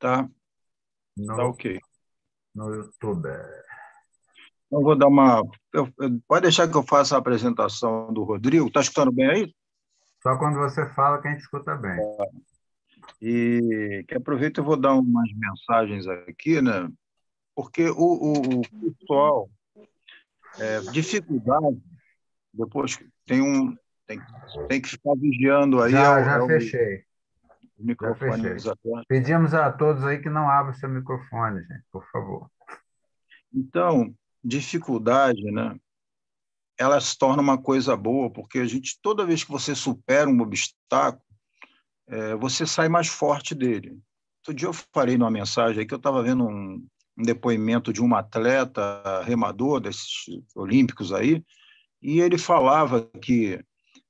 Tá? não tá ok. No YouTube. Então, vou dar uma. Eu, eu, pode deixar que eu faça a apresentação do Rodrigo. Está escutando bem aí? Só quando você fala que a gente escuta bem. E que aproveito eu vou dar umas mensagens aqui, né? Porque o, o, o pessoal é, dificuldade depois tem um tem, tem que ficar vigiando aí. Já, é já é fechei microfone Pedimos a todos aí que não abram seu microfone, gente, por favor. Então, dificuldade, né? Ela se torna uma coisa boa, porque a gente, toda vez que você supera um obstáculo, é, você sai mais forte dele. Outro dia eu falei numa mensagem aí que eu estava vendo um, um, depoimento de um atleta remador desses olímpicos aí, e ele falava que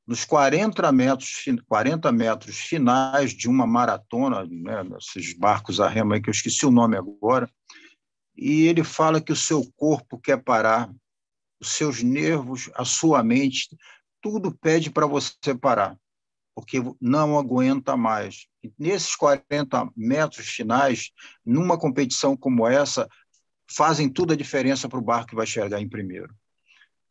nos 40 metros, 40 metros finais de uma maratona, né, esses barcos a remo aí, que eu esqueci o nome agora, e ele fala que o seu corpo quer parar, os seus nervos, a sua mente, tudo pede para você parar, porque não aguenta mais. E nesses 40 metros finais, numa competição como essa, fazem tudo a diferença para o barco que vai chegar em primeiro.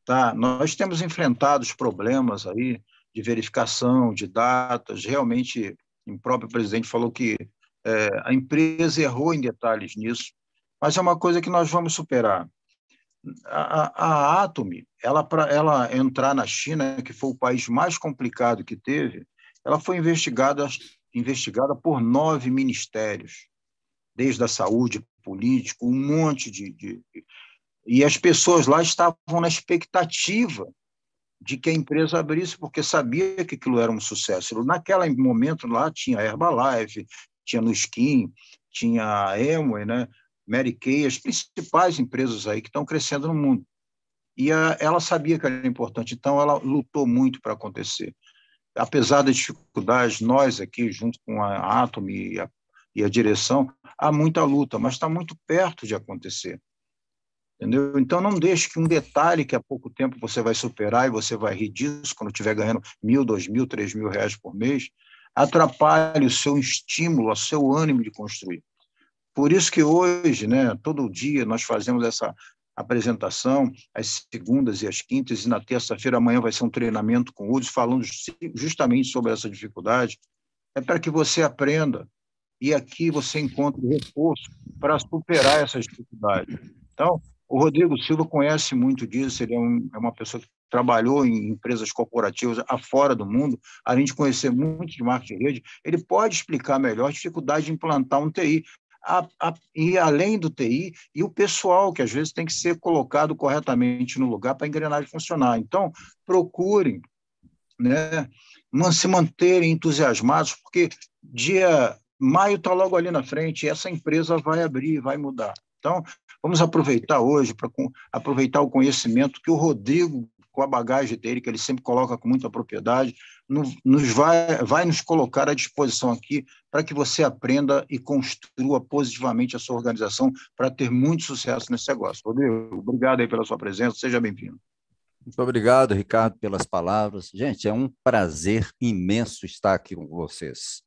Tá? Nós temos enfrentado os problemas aí de verificação de datas. Realmente, o próprio presidente falou que é, a empresa errou em detalhes nisso, mas é uma coisa que nós vamos superar. A, a, a Atom, ela para ela entrar na China, que foi o país mais complicado que teve, ela foi investigada investigada por nove ministérios, desde a saúde, político, um monte de, de e as pessoas lá estavam na expectativa de que a empresa abrisse, porque sabia que aquilo era um sucesso. Naquele momento lá tinha Herbalife, tinha Nuskin, tinha Amway, né? Mary Kay, as principais empresas aí que estão crescendo no mundo. E a, ela sabia que era importante, então ela lutou muito para acontecer. Apesar das dificuldades, nós aqui, junto com a Atom e a, e a direção, há muita luta, mas está muito perto de acontecer. Entendeu? Então, não deixe que um detalhe que há pouco tempo você vai superar e você vai rir disso quando estiver ganhando mil, dois mil, três mil reais por mês, atrapalhe o seu estímulo, o seu ânimo de construir. Por isso que hoje, né, todo dia, nós fazemos essa apresentação, as segundas e as quintas, e na terça-feira, amanhã, vai ser um treinamento com o Udes, falando justamente sobre essa dificuldade. É para que você aprenda, e aqui você encontra reforço para superar essas dificuldades. Então, o Rodrigo Silva conhece muito disso, ele é, um, é uma pessoa que trabalhou em empresas corporativas afora do mundo, além de conhecer muito de marketing de rede, ele pode explicar melhor a dificuldade de implantar um TI. A, a, e além do TI, e o pessoal, que às vezes tem que ser colocado corretamente no lugar para a engrenagem funcionar. Então, procurem né, se manterem entusiasmados, porque dia maio está logo ali na frente, essa empresa vai abrir, vai mudar. Então, Vamos aproveitar hoje para aproveitar o conhecimento que o Rodrigo, com a bagagem dele, que ele sempre coloca com muita propriedade, nos vai, vai nos colocar à disposição aqui para que você aprenda e construa positivamente a sua organização para ter muito sucesso nesse negócio. Rodrigo, obrigado aí pela sua presença, seja bem-vindo. Muito obrigado, Ricardo, pelas palavras. Gente, é um prazer imenso estar aqui com vocês.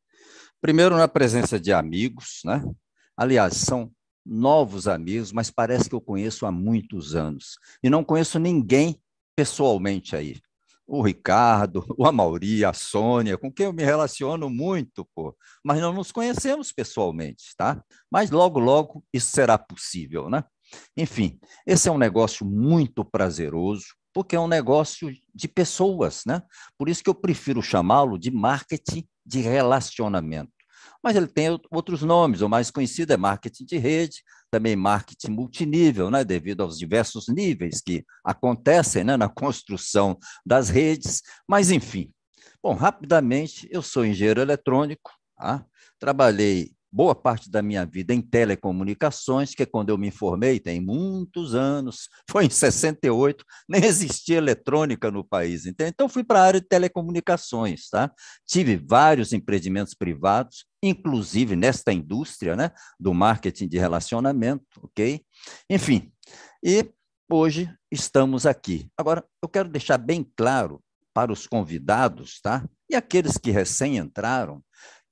Primeiro, na presença de amigos, né? Aliás, são novos amigos, mas parece que eu conheço há muitos anos. E não conheço ninguém pessoalmente aí. O Ricardo, o Amauri, a Sônia, com quem eu me relaciono muito, pô. Mas não nos conhecemos pessoalmente, tá? Mas logo, logo isso será possível, né? Enfim, esse é um negócio muito prazeroso, porque é um negócio de pessoas, né? Por isso que eu prefiro chamá-lo de marketing de relacionamento mas ele tem outros nomes. O mais conhecido é marketing de rede, também marketing multinível, né, devido aos diversos níveis que acontecem né, na construção das redes. Mas, enfim. Bom, rapidamente, eu sou engenheiro eletrônico, tá? trabalhei boa parte da minha vida em telecomunicações, que é quando eu me formei, tem muitos anos, foi em 68, nem existia eletrônica no país. então Então, fui para a área de telecomunicações. Tá? Tive vários empreendimentos privados, inclusive nesta indústria né, do marketing de relacionamento, ok? Enfim, e hoje estamos aqui. Agora, eu quero deixar bem claro para os convidados, tá? E aqueles que recém entraram,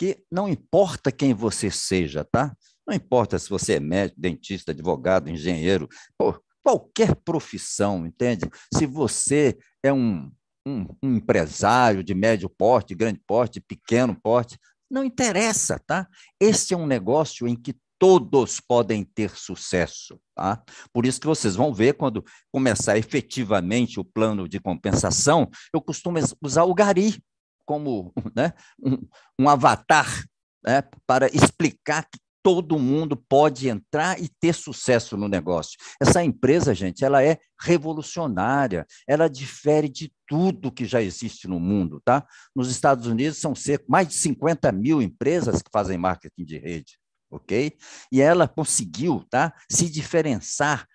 que não importa quem você seja, tá? Não importa se você é médico, dentista, advogado, engenheiro, pô, qualquer profissão, entende? Se você é um, um, um empresário de médio porte, grande porte, pequeno porte, não interessa, tá? Este é um negócio em que todos podem ter sucesso. Tá? Por isso que vocês vão ver, quando começar efetivamente o plano de compensação, eu costumo usar o GARI, como né, um, um avatar né, para explicar que todo mundo pode entrar e ter sucesso no negócio. Essa empresa, gente, ela é revolucionária, ela difere de tudo que já existe no mundo, tá? Nos Estados Unidos são cerca, mais de 50 mil empresas que fazem marketing de rede, ok? E ela conseguiu, tá? Se diferenciar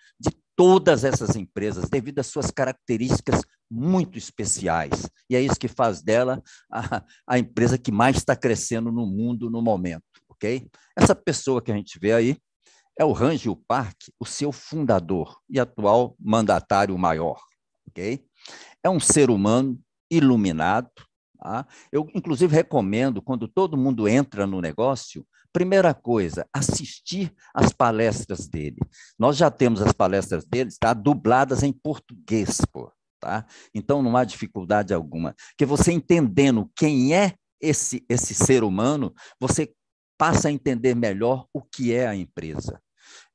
todas essas empresas, devido às suas características muito especiais. E é isso que faz dela a, a empresa que mais está crescendo no mundo no momento, ok? Essa pessoa que a gente vê aí é o Rangel Park, o seu fundador e atual mandatário maior, ok? É um ser humano iluminado. Tá? Eu, inclusive, recomendo, quando todo mundo entra no negócio, Primeira coisa, assistir às palestras dele. Nós já temos as palestras dele, tá? Dubladas em português, pô, tá? Então não há dificuldade alguma. Que você entendendo quem é esse esse ser humano, você passa a entender melhor o que é a empresa.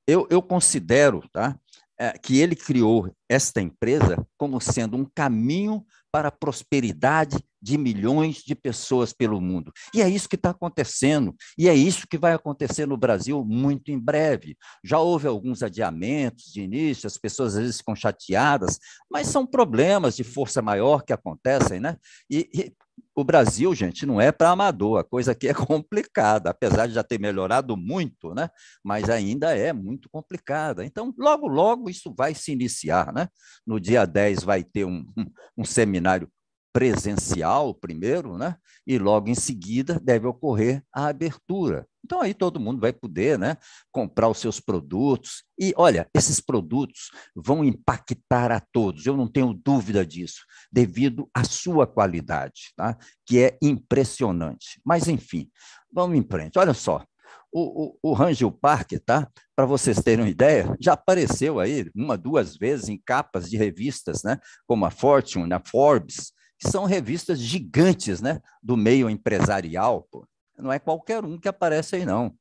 Eu, eu considero, tá? É, que ele criou esta empresa como sendo um caminho para a prosperidade de milhões de pessoas pelo mundo. E é isso que está acontecendo, e é isso que vai acontecer no Brasil muito em breve. Já houve alguns adiamentos de início, as pessoas às vezes ficam chateadas, mas são problemas de força maior que acontecem, né? E, e o Brasil, gente, não é para amador, a coisa aqui é complicada, apesar de já ter melhorado muito, né? mas ainda é muito complicada. Então, logo, logo isso vai se iniciar. Né? No dia 10 vai ter um, um, um seminário presencial primeiro, né? E logo em seguida deve ocorrer a abertura. Então aí todo mundo vai poder, né, comprar os seus produtos e olha, esses produtos vão impactar a todos. Eu não tenho dúvida disso, devido à sua qualidade, tá? Que é impressionante. Mas enfim, vamos em frente. Olha só, o, o, o, Rangel Park, tá? Para vocês terem uma ideia, já apareceu aí uma, duas vezes em capas de revistas, né? Como a Fortune, a Forbes, que são revistas gigantes né, do meio empresarial. Pô. Não é qualquer um que aparece aí, não.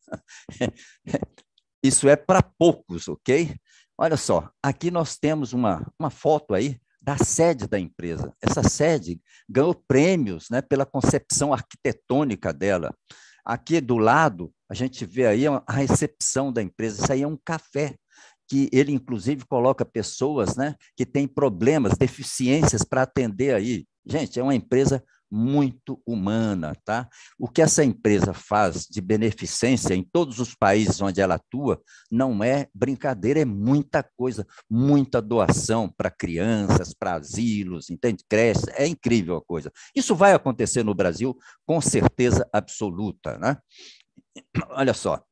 Isso é para poucos, ok? Olha só, aqui nós temos uma, uma foto aí da sede da empresa. Essa sede ganhou prêmios né, pela concepção arquitetônica dela. Aqui do lado, a gente vê aí a recepção da empresa. Isso aí é um café que ele inclusive coloca pessoas né, que têm problemas, deficiências para atender aí Gente, é uma empresa muito humana, tá? O que essa empresa faz de beneficência em todos os países onde ela atua não é brincadeira, é muita coisa, muita doação para crianças, para asilos, entende? Cresce, é incrível a coisa. Isso vai acontecer no Brasil com certeza absoluta, né? Olha só,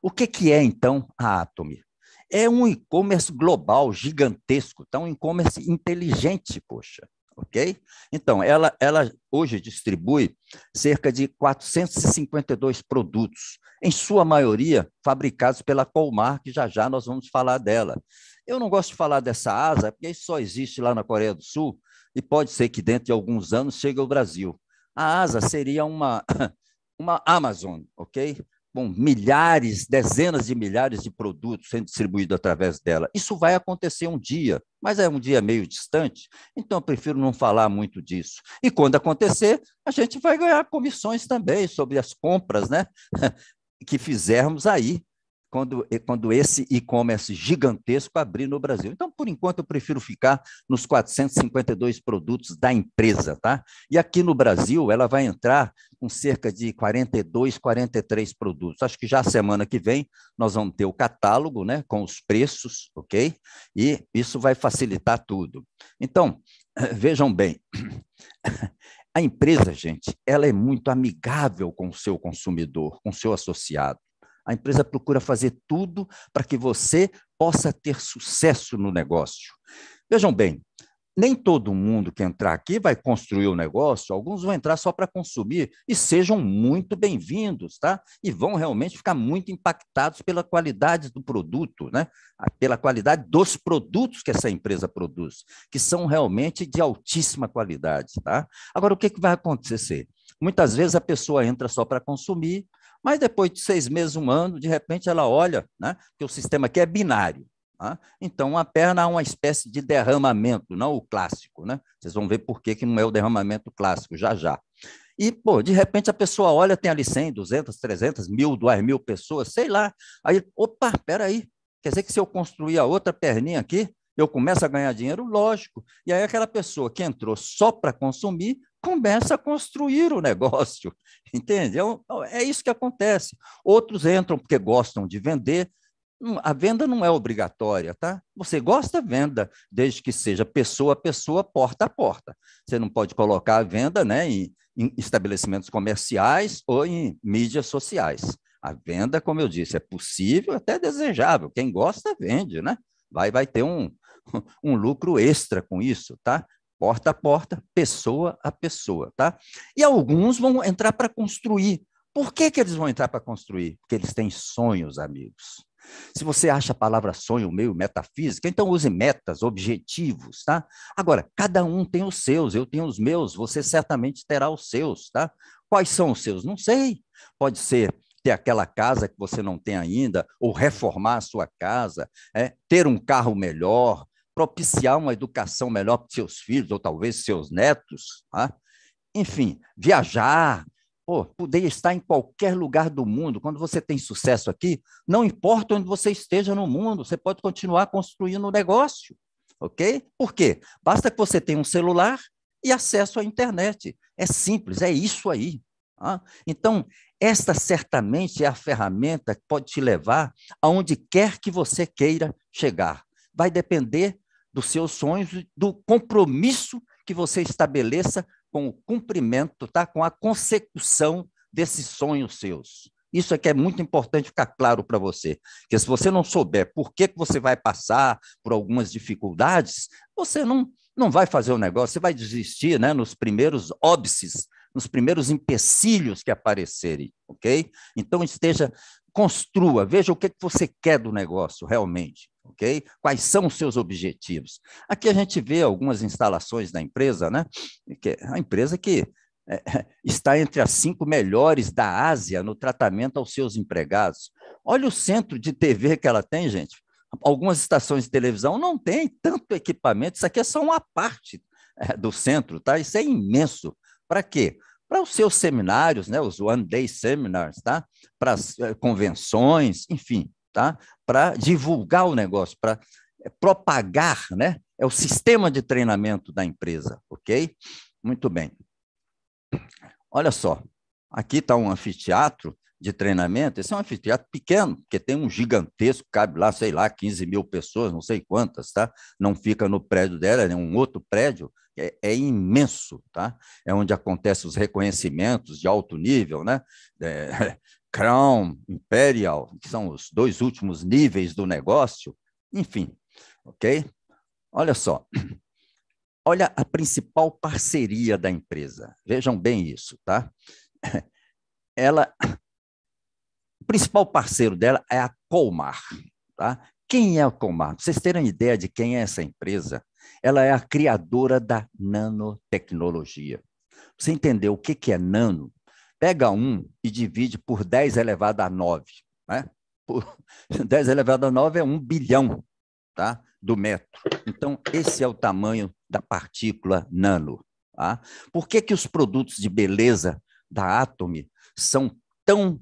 o que, que é então a Atomi? É um e-commerce global gigantesco, tá? um e-commerce inteligente, poxa ok? Então, ela, ela hoje distribui cerca de 452 produtos, em sua maioria fabricados pela Colmar, que já já nós vamos falar dela. Eu não gosto de falar dessa asa, porque isso só existe lá na Coreia do Sul e pode ser que dentro de alguns anos chegue ao Brasil. A asa seria uma, uma Amazon, ok? milhares, dezenas de milhares de produtos sendo distribuídos através dela. Isso vai acontecer um dia, mas é um dia meio distante, então eu prefiro não falar muito disso. E quando acontecer, a gente vai ganhar comissões também sobre as compras né, que fizermos aí quando, quando esse e-commerce gigantesco abrir no Brasil. Então, por enquanto, eu prefiro ficar nos 452 produtos da empresa, tá? E aqui no Brasil, ela vai entrar com cerca de 42, 43 produtos. Acho que já semana que vem nós vamos ter o catálogo, né, com os preços, ok? E isso vai facilitar tudo. Então, vejam bem. A empresa, gente, ela é muito amigável com o seu consumidor, com o seu associado. A empresa procura fazer tudo para que você possa ter sucesso no negócio. Vejam bem, nem todo mundo que entrar aqui vai construir o negócio, alguns vão entrar só para consumir e sejam muito bem-vindos, tá? E vão realmente ficar muito impactados pela qualidade do produto, né? Ah, pela qualidade dos produtos que essa empresa produz, que são realmente de altíssima qualidade, tá? Agora, o que, que vai acontecer? Muitas vezes a pessoa entra só para consumir, mas depois de seis meses, um ano, de repente ela olha, né, que o sistema aqui é binário. Né? Então, a perna é uma espécie de derramamento, não o clássico. Né? Vocês vão ver por que, que não é o derramamento clássico, já já. E, pô, de repente a pessoa olha, tem ali 100, 200, 300, mil, 2 mil pessoas, sei lá. Aí, opa, peraí, quer dizer que se eu construir a outra perninha aqui, eu começo a ganhar dinheiro, lógico. E aí aquela pessoa que entrou só para consumir começa a construir o negócio, entende? É, é isso que acontece. Outros entram porque gostam de vender. Hum, a venda não é obrigatória, tá? Você gosta, venda, desde que seja pessoa a pessoa, porta a porta. Você não pode colocar a venda né, em, em estabelecimentos comerciais ou em mídias sociais. A venda, como eu disse, é possível, até desejável. Quem gosta, vende, né? Vai, vai ter um, um lucro extra com isso, tá? Porta a porta, pessoa a pessoa, tá? E alguns vão entrar para construir. Por que, que eles vão entrar para construir? Porque eles têm sonhos, amigos. Se você acha a palavra sonho meio metafísica, então use metas, objetivos, tá? Agora, cada um tem os seus, eu tenho os meus, você certamente terá os seus, tá? Quais são os seus? Não sei. Pode ser ter aquela casa que você não tem ainda, ou reformar a sua casa, é, ter um carro melhor, propiciar uma educação melhor para seus filhos, ou talvez seus netos. Tá? Enfim, viajar, pô, poder estar em qualquer lugar do mundo. Quando você tem sucesso aqui, não importa onde você esteja no mundo, você pode continuar construindo o negócio. Ok? Por quê? Basta que você tenha um celular e acesso à internet. É simples, é isso aí. Tá? Então, esta certamente é a ferramenta que pode te levar aonde quer que você queira chegar. Vai depender dos seus sonhos, do compromisso que você estabeleça com o cumprimento, tá? com a consecução desses sonhos seus. Isso aqui é, é muito importante ficar claro para você, que se você não souber por que, que você vai passar por algumas dificuldades, você não, não vai fazer o negócio, você vai desistir né, nos primeiros óbices, nos primeiros empecilhos que aparecerem, ok? Então esteja construa, veja o que, que você quer do negócio realmente, ok? Quais são os seus objetivos? Aqui a gente vê algumas instalações da empresa, né? Que é a empresa que é, está entre as cinco melhores da Ásia no tratamento aos seus empregados. Olha o centro de TV que ela tem, gente. Algumas estações de televisão não têm tanto equipamento, isso aqui é só uma parte é, do centro, tá? Isso é imenso. Para quê? para os seus seminários, né, os One Day Seminars, tá? para as eh, convenções, enfim, tá? para divulgar o negócio, para eh, propagar, né? É o sistema de treinamento da empresa, ok? Muito bem. Olha só, aqui está um anfiteatro de treinamento, esse é um anfiteatro pequeno, porque tem um gigantesco, cabe lá, sei lá, 15 mil pessoas, não sei quantas, tá? Não fica no prédio dela, é um outro prédio, é, é imenso, tá? É onde acontecem os reconhecimentos de alto nível, né? É, Crown, Imperial, que são os dois últimos níveis do negócio, enfim, ok? Olha só, olha a principal parceria da empresa, vejam bem isso, tá? Ela principal parceiro dela é a Colmar. Tá? Quem é a Colmar? Para vocês terem ideia de quem é essa empresa, ela é a criadora da nanotecnologia. Você entendeu o que, que é nano? Pega um e divide por 10 elevado a 9. Né? Por 10 elevado a 9 é 1 bilhão tá? do metro. Então, esse é o tamanho da partícula nano. Tá? Por que, que os produtos de beleza da Atom são tão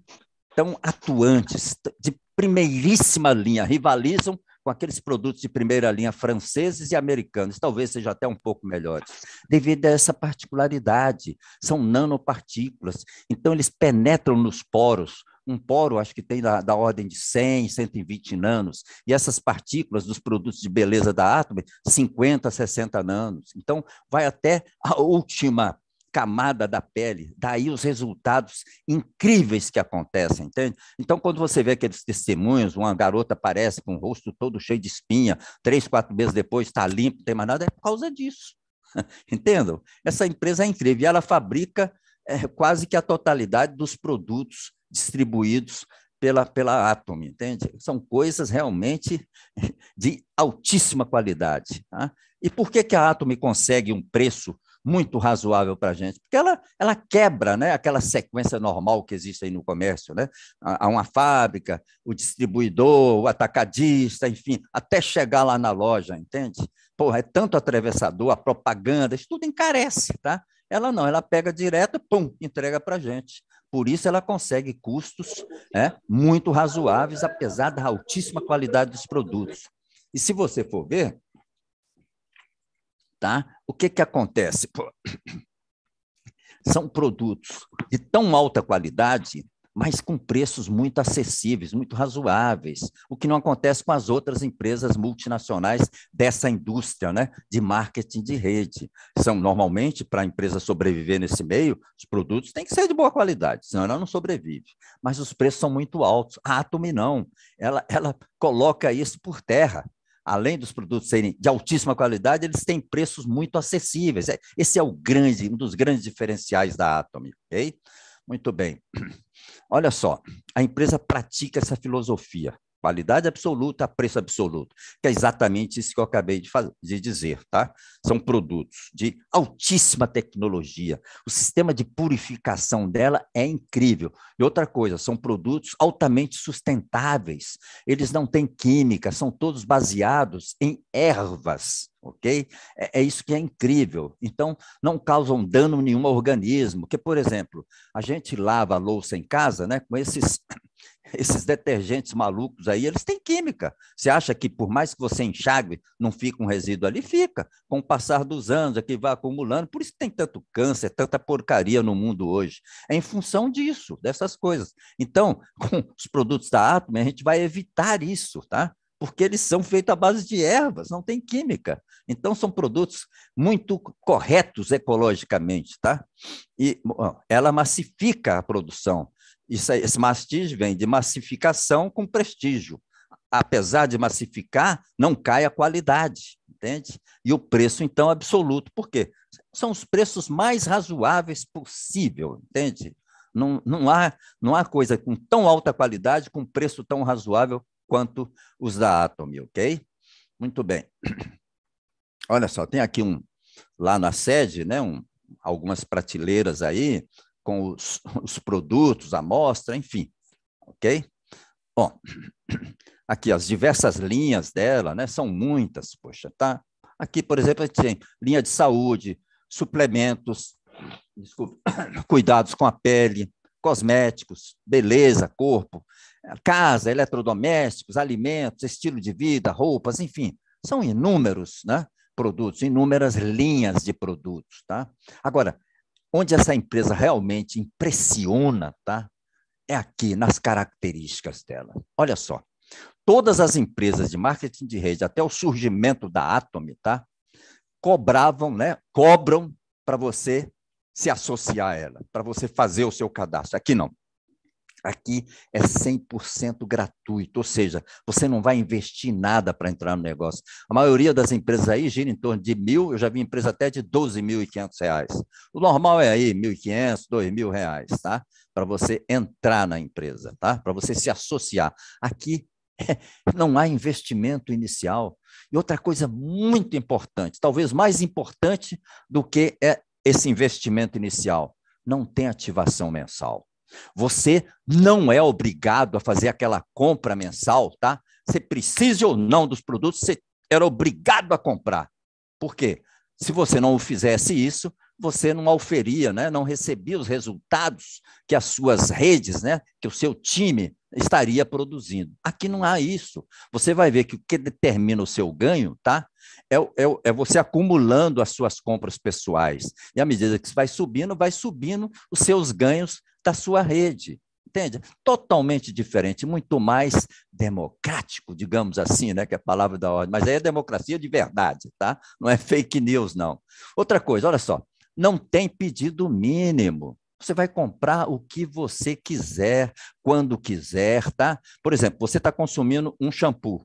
tão atuantes, de primeiríssima linha, rivalizam com aqueles produtos de primeira linha franceses e americanos, talvez seja até um pouco melhores, devido a essa particularidade. São nanopartículas, então eles penetram nos poros. Um poro, acho que tem da, da ordem de 100, 120 nanos, e essas partículas dos produtos de beleza da Atom, 50, 60 nanos. Então, vai até a última camada da pele. Daí os resultados incríveis que acontecem, entende? Então, quando você vê aqueles testemunhos, uma garota aparece com o rosto todo cheio de espinha, três, quatro meses depois está limpo, não tem mais nada, é por causa disso. Entendam? Essa empresa é incrível e ela fabrica é, quase que a totalidade dos produtos distribuídos pela, pela Atom, entende? São coisas realmente de altíssima qualidade. Tá? E por que, que a Atom consegue um preço muito razoável para a gente, porque ela, ela quebra né, aquela sequência normal que existe aí no comércio. Né? Há uma fábrica, o distribuidor, o atacadista, enfim, até chegar lá na loja, entende? Porra, é tanto atravessador, a propaganda, isso tudo encarece, tá? Ela não, ela pega direto, pum, entrega para a gente. Por isso ela consegue custos né, muito razoáveis, apesar da altíssima qualidade dos produtos. E se você for ver, tá? O que, que acontece? São produtos de tão alta qualidade, mas com preços muito acessíveis, muito razoáveis, o que não acontece com as outras empresas multinacionais dessa indústria né, de marketing de rede. São normalmente, para a empresa sobreviver nesse meio, os produtos têm que ser de boa qualidade, senão ela não sobrevive. Mas os preços são muito altos. A Atomi não, ela, ela coloca isso por terra além dos produtos serem de altíssima qualidade, eles têm preços muito acessíveis. É, esse é o grande, um dos grandes diferenciais da Atom, ok? Muito bem. Olha só, a empresa pratica essa filosofia Qualidade absoluta a preço absoluto, que é exatamente isso que eu acabei de, de dizer, tá? São produtos de altíssima tecnologia. O sistema de purificação dela é incrível. E outra coisa, são produtos altamente sustentáveis. Eles não têm química, são todos baseados em ervas ok? É, é, isso que é incrível. Então, não causam dano nenhum ao organismo. Que, por exemplo, a gente lava a louça em casa, né? Com esses esses detergentes malucos aí, eles têm química. Você acha que por mais que você enxague, não fica um resíduo ali? Fica. Com o passar dos anos, aqui vai acumulando. Por isso tem tanto câncer, tanta porcaria no mundo hoje. É em função disso, dessas coisas. Então, com os produtos da Atom, a gente vai evitar isso, tá? porque eles são feitos à base de ervas, não tem química. Então, são produtos muito corretos ecologicamente, tá? E bom, ela massifica a produção. Isso, esse mastige vem de massificação com prestígio. Apesar de massificar, não cai a qualidade, entende? E o preço, então, absoluto. Por quê? São os preços mais razoáveis possível, entende? Não, não, há, não há coisa com tão alta qualidade, com preço tão razoável quanto os da Atom, ok? Muito bem. Olha só, tem aqui um lá na sede, né? Um, algumas prateleiras aí com os, os produtos, a amostra, enfim, ok? Bom, aqui as diversas linhas dela, né? São muitas, poxa, tá? Aqui, por exemplo, tem linha de saúde, suplementos, desculpa, cuidados com a pele, cosméticos, beleza, corpo, casa, eletrodomésticos, alimentos, estilo de vida, roupas, enfim, são inúmeros né, produtos, inúmeras linhas de produtos. Tá? Agora, onde essa empresa realmente impressiona, tá? É aqui, nas características dela. Olha só. Todas as empresas de marketing de rede, até o surgimento da Atom, tá? Cobravam, né? Cobram para você se associar a ela, para você fazer o seu cadastro. Aqui não. Aqui é 100% gratuito, ou seja, você não vai investir nada para entrar no negócio. A maioria das empresas aí gira em torno de mil, eu já vi empresa até de 12.500 reais. O normal é aí 1.500, 2.000 reais, tá? Para você entrar na empresa, tá? Para você se associar. Aqui não há investimento inicial. E outra coisa muito importante, talvez mais importante do que é esse investimento inicial, não tem ativação mensal. Você não é obrigado a fazer aquela compra mensal, tá? Você precise ou não dos produtos, você era obrigado a comprar. Por quê? Se você não fizesse isso, você não auferia, né? não recebia os resultados que as suas redes, né? que o seu time estaria produzindo. Aqui não há isso. Você vai ver que o que determina o seu ganho, tá? É, é, é você acumulando as suas compras pessoais. E à medida que vai subindo, vai subindo os seus ganhos da sua rede. Entende? Totalmente diferente, muito mais democrático, digamos assim, né? Que é a palavra da ordem. Mas aí é democracia de verdade, tá? Não é fake news, não. Outra coisa, olha só não tem pedido mínimo. Você vai comprar o que você quiser, quando quiser, tá? Por exemplo, você está consumindo um shampoo.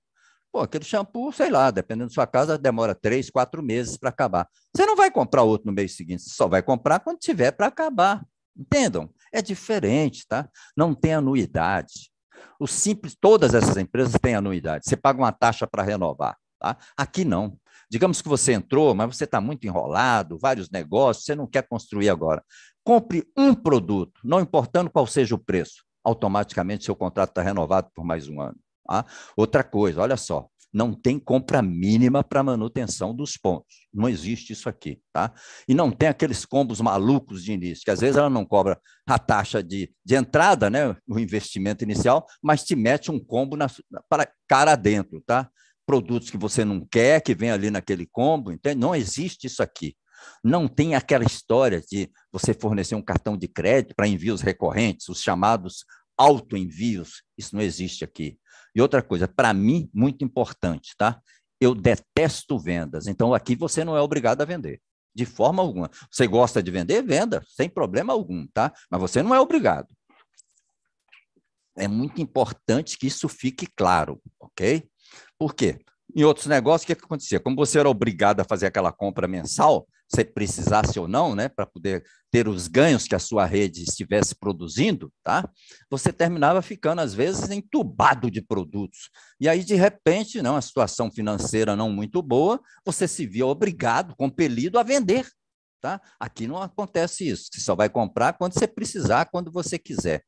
Pô, aquele shampoo, sei lá, dependendo da sua casa, demora três, quatro meses para acabar. Você não vai comprar outro no mês seguinte, você só vai comprar quando tiver para acabar. Entendam? É diferente, tá? Não tem anuidade. O simples, todas essas empresas têm anuidade. Você paga uma taxa para renovar, tá? Aqui não. Digamos que você entrou, mas você está muito enrolado, vários negócios, você não quer construir agora. Compre um produto, não importando qual seja o preço. Automaticamente seu contrato está renovado por mais um ano. Tá? Outra coisa, olha só, não tem compra mínima para manutenção dos pontos. Não existe isso aqui, tá? E não tem aqueles combos malucos de início, que às vezes ela não cobra a taxa de, de entrada, né, o investimento inicial, mas te mete um combo na, para cara dentro, tá? produtos que você não quer, que vem ali naquele combo, entende? Não existe isso aqui. Não tem aquela história de você fornecer um cartão de crédito para envios recorrentes, os chamados autoenvios. Isso não existe aqui. E outra coisa, para mim, muito importante, tá? Eu detesto vendas. Então, aqui você não é obrigado a vender, de forma alguma. Você gosta de vender, venda, sem problema algum, tá? Mas você não é obrigado. É muito importante que isso fique claro, ok? Por quê? Em outros negócios, o que, que acontecia? Como você era obrigado a fazer aquela compra mensal, se precisasse ou não, né, para poder ter os ganhos que a sua rede estivesse produzindo, tá? Você terminava ficando às vezes entubado de produtos. E aí de repente, não, a situação financeira não muito boa, você se via obrigado, compelido a vender, tá? Aqui não acontece isso. Você só vai comprar quando você precisar, quando você quiser.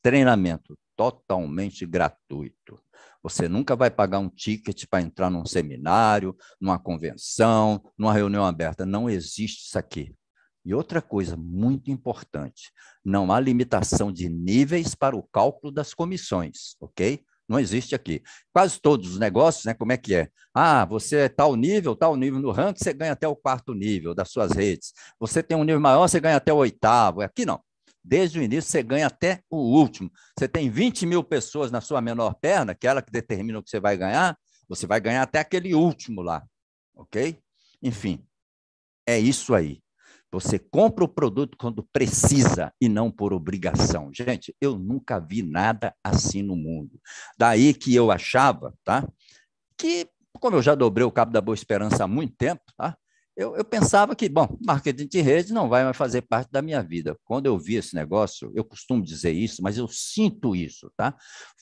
Treinamento totalmente gratuito. Você nunca vai pagar um ticket para entrar num seminário, numa convenção, numa reunião aberta. Não existe isso aqui. E outra coisa muito importante: não há limitação de níveis para o cálculo das comissões, ok? Não existe aqui. Quase todos os negócios, né? Como é que é? Ah, você é tal nível, tal nível no ranking, você ganha até o quarto nível das suas redes. Você tem um nível maior, você ganha até o oitavo. Aqui não. Desde o início, você ganha até o último. Você tem 20 mil pessoas na sua menor perna, que é ela que determina o que você vai ganhar, você vai ganhar até aquele último lá. Ok? Enfim, é isso aí. Você compra o produto quando precisa e não por obrigação. Gente, eu nunca vi nada assim no mundo. Daí que eu achava, tá? Que, como eu já dobrei o cabo da Boa Esperança há muito tempo, tá? Eu, eu, pensava que, bom, marketing de rede não vai mais fazer parte da minha vida. Quando eu vi esse negócio, eu costumo dizer isso, mas eu sinto isso, tá?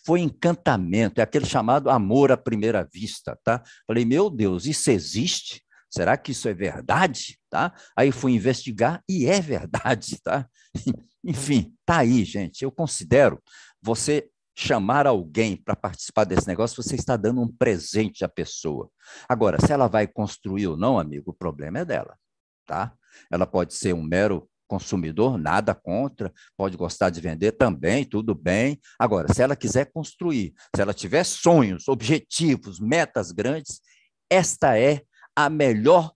Foi encantamento, é aquele chamado amor à primeira vista, tá? Falei, meu Deus, isso existe? Será que isso é verdade? Tá? Aí fui investigar e é verdade, tá? Enfim, tá aí, gente. Eu considero você chamar alguém para participar desse negócio, você está dando um presente à pessoa. Agora, se ela vai construir ou não, amigo, o problema é dela, tá? Ela pode ser um mero consumidor, nada contra, pode gostar de vender também, tudo bem. Agora, se ela quiser construir, se ela tiver sonhos, objetivos, metas grandes, esta é a melhor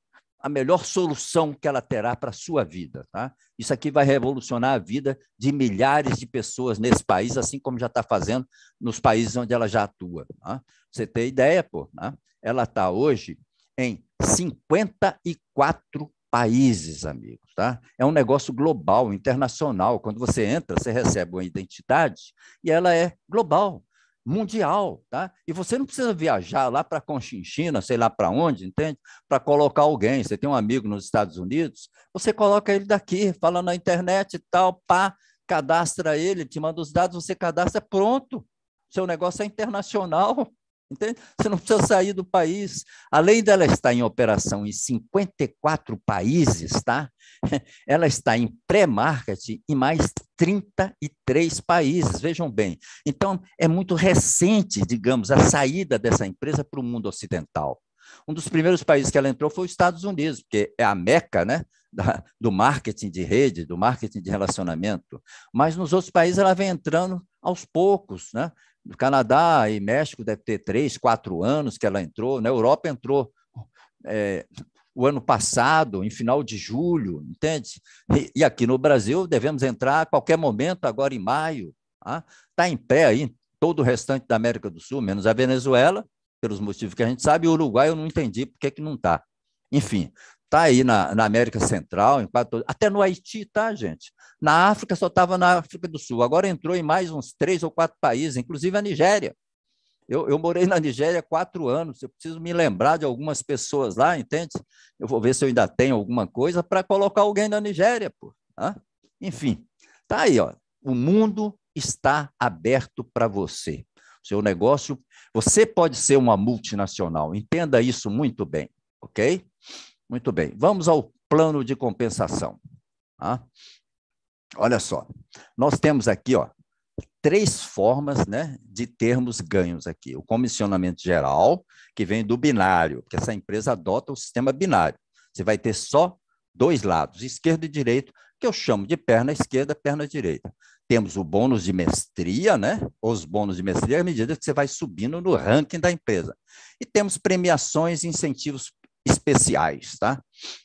a melhor solução que ela terá para a sua vida. Tá? Isso aqui vai revolucionar a vida de milhares de pessoas nesse país, assim como já está fazendo nos países onde ela já atua. Tá? Você tem ideia, pô? Tá? Ela está hoje em 54 países, amigos. Tá? É um negócio global, internacional. Quando você entra, você recebe uma identidade e ela é global mundial, tá? E você não precisa viajar lá para Conchinchina, sei lá para onde, entende? Para colocar alguém. Você tem um amigo nos Estados Unidos, você coloca ele daqui, fala na internet e tal, pá, cadastra ele, te manda os dados, você cadastra, pronto. Seu negócio é internacional. Entende? Você não precisa sair do país. Além dela estar em operação em 54 países, tá? ela está em pré-marketing em mais 33 países, vejam bem. Então, é muito recente, digamos, a saída dessa empresa para o mundo ocidental. Um dos primeiros países que ela entrou foi os Estados Unidos, porque é a meca né, do marketing de rede, do marketing de relacionamento. Mas nos outros países ela vem entrando aos poucos, né? No Canadá e México deve ter três, quatro anos que ela entrou. Na Europa entrou é, o ano passado, em final de julho, entende? E, e, aqui no Brasil devemos entrar a qualquer momento, agora em maio. Está tá em pé aí todo o restante da América do Sul, menos a Venezuela, pelos motivos que a gente sabe, e o Uruguai eu não entendi por que não está. Enfim, Está aí na, na, América Central, em quatro, até no Haiti, tá, gente? Na África só estava na África do Sul, agora entrou em mais uns três ou quatro países, inclusive a Nigéria. Eu, eu morei na Nigéria quatro anos, eu preciso me lembrar de algumas pessoas lá, entende? Eu vou ver se eu ainda tenho alguma coisa para colocar alguém na Nigéria, pô. Tá? Enfim, tá aí, ó. o mundo está aberto para você. Seu negócio, você pode ser uma multinacional, entenda isso muito bem, ok? Muito bem, vamos ao plano de compensação. Ah? Olha só, nós temos aqui ó, três formas né, de termos ganhos aqui. O comissionamento geral, que vem do binário, porque essa empresa adota o sistema binário. Você vai ter só dois lados, esquerdo e direito, que eu chamo de perna esquerda, perna direita. Temos o bônus de mestria, né? Os bônus de mestria à medida que você vai subindo no ranking da empresa. E temos premiações e incentivos especiais, tá?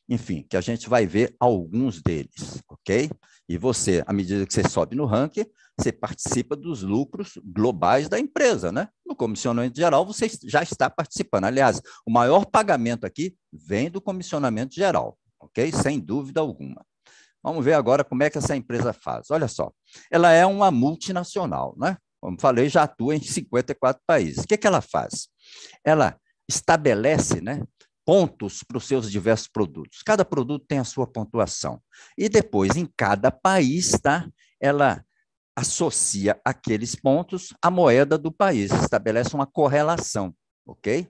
Enfim, que a gente vai ver alguns deles, ok? E você, à medida que você sobe no ranking, você participa dos lucros globais da empresa, né? No comissionamento geral, você já está participando. Aliás, o maior pagamento aqui vem do comissionamento geral, ok? Sem dúvida alguma. Vamos ver agora como é que essa empresa faz. Olha só, ela é uma multinacional, né? Como falei, já atua em 54 países. O que, é que ela faz? Ela estabelece né, pontos para os seus diversos produtos. Cada produto tem a sua pontuação. E depois, em cada país, tá? ela associa aqueles pontos à moeda do país, estabelece uma correlação, ok?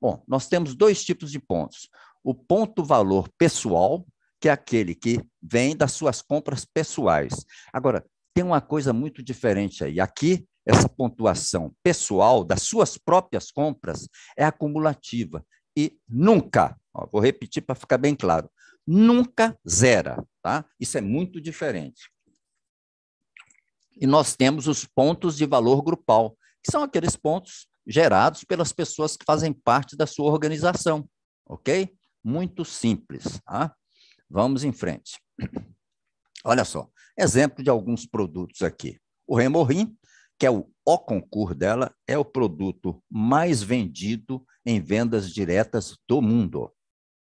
Bom, nós temos dois tipos de pontos. O ponto valor pessoal, que é aquele que vem das suas compras pessoais. Agora, tem uma coisa muito diferente aí. Aqui, essa pontuação pessoal das suas próprias compras é acumulativa e nunca, ó, vou repetir para ficar bem claro, nunca zera, tá? Isso é muito diferente. E nós temos os pontos de valor grupal, que são aqueles pontos gerados pelas pessoas que fazem parte da sua organização, ok? Muito simples, tá? Vamos em frente. Olha só, exemplo de alguns produtos aqui. O Remorim, que é o O Concur dela, é o produto mais vendido em vendas diretas do mundo.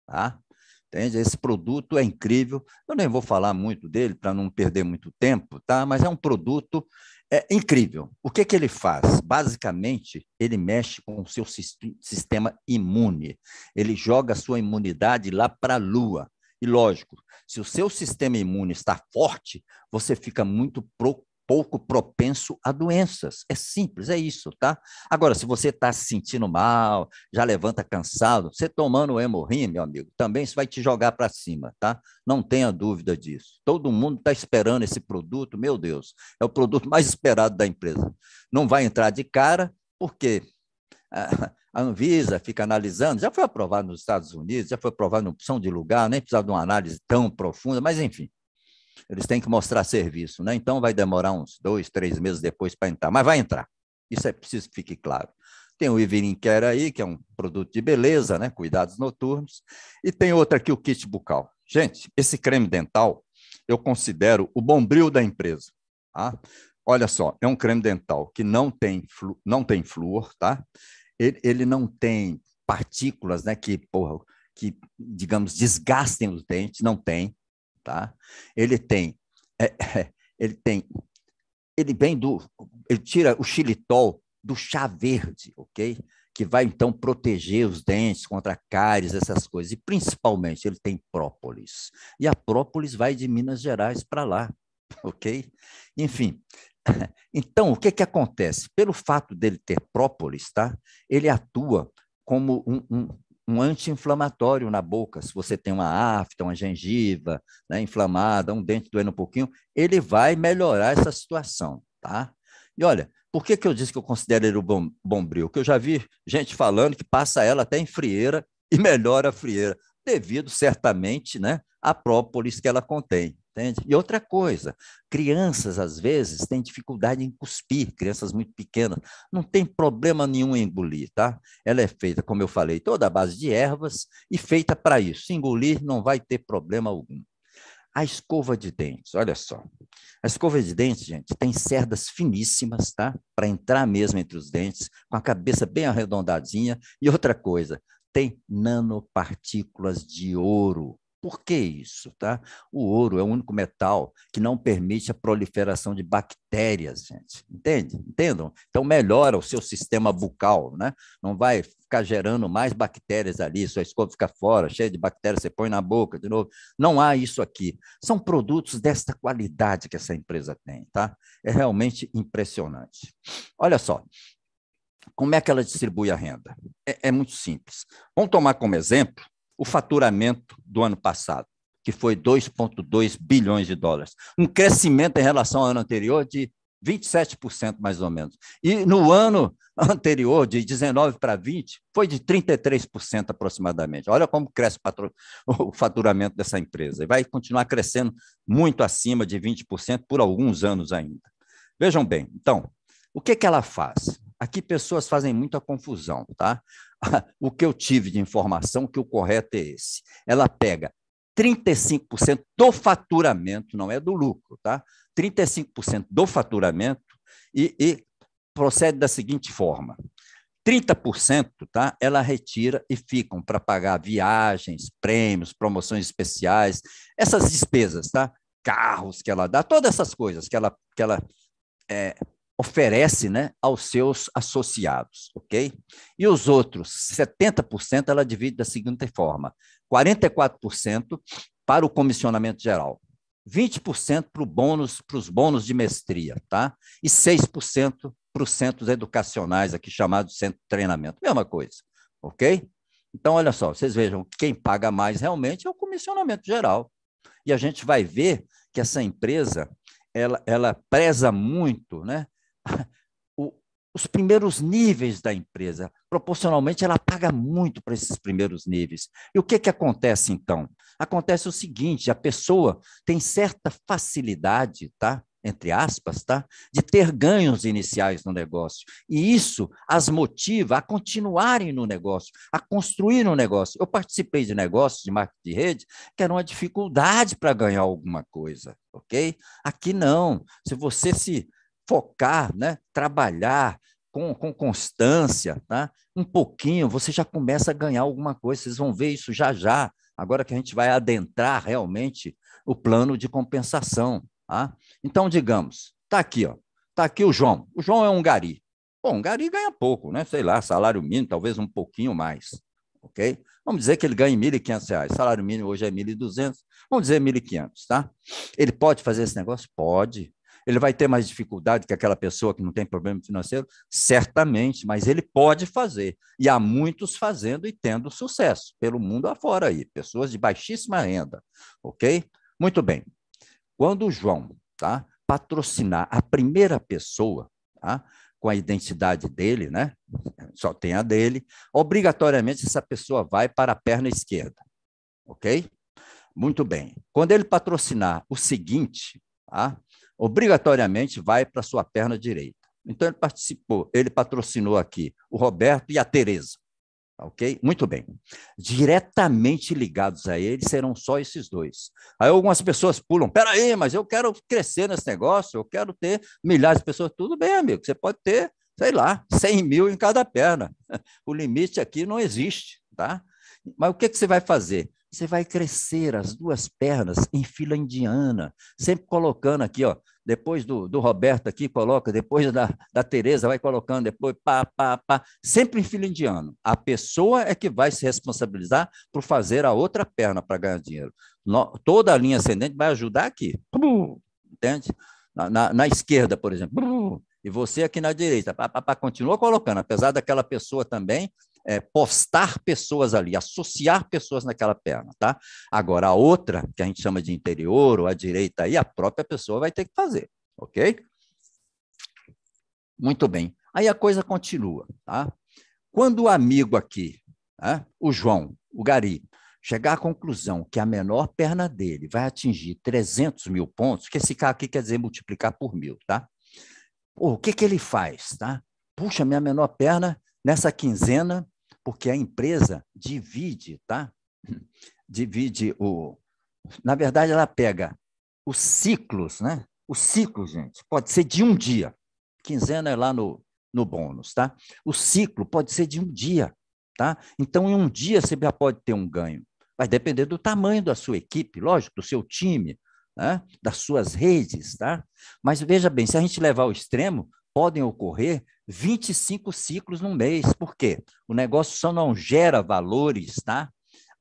Tá? Entende? Esse produto é incrível. Eu nem vou falar muito dele para não perder muito tempo, tá? mas é um produto é, incrível. O que, que ele faz? Basicamente, ele mexe com o seu sistema imune. Ele joga a sua imunidade lá para a lua. E lógico, se o seu sistema imune está forte, você fica muito pro pouco propenso a doenças. É simples, é isso, tá? Agora, se você está se sentindo mal, já levanta cansado, você tomando o hemorrim, meu amigo, também isso vai te jogar para cima, tá? Não tenha dúvida disso. Todo mundo está esperando esse produto, meu Deus, é o produto mais esperado da empresa. Não vai entrar de cara, porque a Anvisa fica analisando, já foi aprovado nos Estados Unidos, já foi aprovado em opção de lugar, nem precisava de uma análise tão profunda, mas enfim. Eles têm que mostrar serviço, né? Então vai demorar uns dois, três meses depois para entrar, mas vai entrar. Isso é preciso que fique claro. Tem o Ivirin Care aí, que é um produto de beleza, né? Cuidados noturnos. E tem outra aqui, o kit bucal. Gente, esse creme dental eu considero o bombril da empresa. Tá? Olha só, é um creme dental que não tem, flu, não tem flúor, tá? Ele, ele não tem partículas, né? Que, porra, que, digamos, desgastem os dentes, não tem tá? Ele tem, é, é, ele tem, ele vem do, ele tira o xilitol do chá verde, ok? Que vai então proteger os dentes contra cáries, essas coisas. E principalmente ele tem própolis. E a própolis vai de Minas Gerais para lá, ok? Enfim, então, o que, que acontece? Pelo fato dele ter própolis, tá? ele atua como um, um, um anti-inflamatório na boca. Se você tem uma afta, uma gengiva né, inflamada, um dente doendo um pouquinho, ele vai melhorar essa situação, tá? E olha, por que, que eu disse que eu considero ele o bom, bombril? Que eu já vi gente falando que passa ela até em frieira e melhora a frieira, devido certamente né, à própolis que ela contém. E outra coisa, crianças às vezes têm dificuldade em cuspir, crianças muito pequenas, não tem problema nenhum em engolir, tá? Ela é feita, como eu falei, toda à base de ervas e feita para isso. Se engolir não vai ter problema algum. A escova de dentes, olha só. A escova de dentes, gente, tem cerdas finíssimas, tá? Para entrar mesmo entre os dentes, com a cabeça bem arredondadinha. E outra coisa, tem nanopartículas de ouro por que isso? Tá? O ouro é o único metal que não permite a proliferação de bactérias, gente. Entende? Entendam? Então melhora o seu sistema bucal, né? Não vai ficar gerando mais bactérias ali, sua escova fica fora, cheia de bactérias, você põe na boca de novo. Não há isso aqui. São produtos desta qualidade que essa empresa tem, tá? É realmente impressionante. Olha só, como é que ela distribui a renda? É, é, muito simples. Vamos tomar como exemplo o faturamento do ano passado, que foi 2,2 bilhões de dólares, um crescimento em relação ao ano anterior de 27% mais ou menos. E no ano anterior, de 19 para 20, foi de 33% aproximadamente. Olha como cresce o faturamento dessa empresa. E vai continuar crescendo muito acima de 20% por alguns anos ainda. Vejam bem, então, o que, que ela faz? Aqui pessoas fazem muita confusão, tá? o que eu tive de informação, que o correto é esse. Ela pega 35% do faturamento, não é do lucro, tá? 35% do faturamento e, e procede da seguinte forma: 30%, tá? Ela retira e ficam para pagar viagens, prêmios, promoções especiais, essas despesas, tá? Carros que ela dá, todas essas coisas que ela, que ela é, oferece né, aos seus associados, ok? E os outros 70% ela divide da seguinte forma: 44% para o comissionamento geral, 20% para o bônus, para os bônus de mestria, tá? E 6% para os centros educacionais, aqui chamados centro de treinamento. Mesma coisa, ok? Então, olha só, vocês vejam, quem paga mais realmente é o comissionamento geral. E a gente vai ver que essa empresa, ela, ela preza muito, né? os primeiros níveis da empresa. Proporcionalmente, ela paga muito para esses primeiros níveis. E o que, que acontece, então? Acontece o seguinte: a pessoa tem certa facilidade, tá? entre aspas, tá? de ter ganhos iniciais no negócio. E isso as motiva a continuarem no negócio, a construir um negócio. Eu participei de negócios de marketing de rede que era uma dificuldade para ganhar alguma coisa, ok? Aqui não. Se você se focar, né? trabalhar com, com constância, tá? um pouquinho, você já começa a ganhar alguma coisa, vocês vão ver isso já já, agora que a gente vai adentrar realmente o plano de compensação. Tá? Então, digamos, está aqui, está aqui o João. O João é um gari. Bom, um gari ganha pouco, né? sei lá, salário mínimo, talvez um pouquinho mais. ok? Vamos dizer que ele ganha R$ 1.500, salário mínimo hoje é R$ 1.200, vamos dizer R$ 1.500, tá? Ele pode fazer esse negócio? Pode, ele vai ter mais dificuldade que aquela pessoa que não tem problema financeiro? Certamente, mas ele pode fazer. E há muitos fazendo e tendo sucesso pelo mundo afora aí, pessoas de baixíssima renda, ok? Muito bem. Quando o João tá, patrocinar a primeira pessoa, tá, com a identidade dele, né? Só tem a dele. Obrigatoriamente essa pessoa vai para a perna esquerda, ok? Muito bem. Quando ele patrocinar o seguinte, tá? obrigatoriamente vai para sua perna direita. Então ele participou, ele patrocinou aqui o Roberto e a Tereza. Ok? Muito bem. Diretamente ligados a ele serão só esses dois. Aí algumas pessoas pulam: peraí, mas eu quero crescer nesse negócio, eu quero ter milhares de pessoas. Tudo bem, amigo, você pode ter, sei lá, 100 mil em cada perna. O limite aqui não existe, tá? Mas o que, que você vai fazer? Você vai crescer as duas pernas em fila indiana, sempre colocando aqui, ó, depois do, do Roberto aqui coloca, depois da, da Tereza vai colocando, depois pá, pá, pá, sempre em fila indiana. A pessoa é que vai se responsabilizar por fazer a outra perna para ganhar dinheiro. No, toda a linha ascendente vai ajudar aqui, entende? Na, na, na esquerda, por exemplo, e você aqui na direita. Pá, pá, pá, continua colocando, apesar daquela pessoa também é, postar pessoas ali, associar pessoas naquela perna, tá? Agora, a outra, que a gente chama de interior ou a direita aí, a própria pessoa vai ter que fazer, ok? Muito bem. Aí a coisa continua, tá? Quando o amigo aqui, né, o João, o Gari, chegar à conclusão que a menor perna dele vai atingir 300 mil pontos, que esse cara aqui quer dizer multiplicar por mil, tá? Pô, o que, que ele faz, tá? Puxa, minha menor perna Nessa quinzena, porque a empresa divide, tá? Divide o. Na verdade, ela pega os ciclos, né? Os ciclos, gente, pode ser de um dia. Quinzena é lá no, no bônus, tá? O ciclo pode ser de um dia, tá? Então, em um dia você já pode ter um ganho. Vai depender do tamanho da sua equipe, lógico, do seu time, né? das suas redes, tá? Mas veja bem, se a gente levar ao extremo, podem ocorrer 25 ciclos no mês. Por quê? O negócio só não gera valores, tá?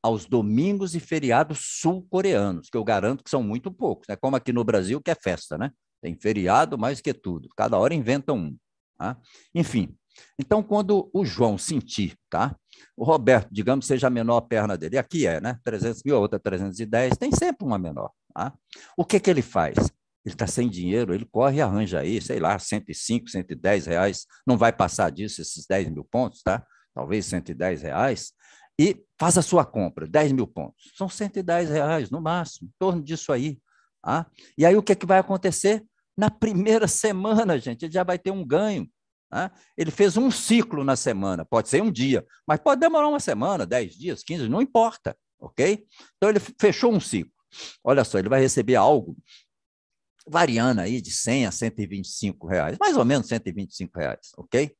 Aos domingos e feriados sul-coreanos, que eu garanto que são muito poucos. É né? como aqui no Brasil, que é festa, né? Tem feriado mais que tudo. Cada hora inventam um. Tá? Enfim, então quando o João sentir, tá? O Roberto, digamos, seja a menor perna dele. Aqui é, né? 300 mil, outra 310. Tem sempre uma menor. Tá? O que, que ele faz? ele está sem dinheiro, ele corre e arranja aí, sei lá, 105, 110 reais, não vai passar disso esses 10 mil pontos, tá? Talvez 110 reais, e faz a sua compra, 10 mil pontos. São 110 reais no máximo, em torno disso aí. Tá? E aí o que, é que vai acontecer? Na primeira semana, gente, ele já vai ter um ganho. Tá? Ele fez um ciclo na semana, pode ser um dia, mas pode demorar uma semana, 10 dias, 15, não importa, ok? Então ele fechou um ciclo. Olha só, ele vai receber algo variando aí de 100 a 125 reais, mais ou menos 125 reais, ok?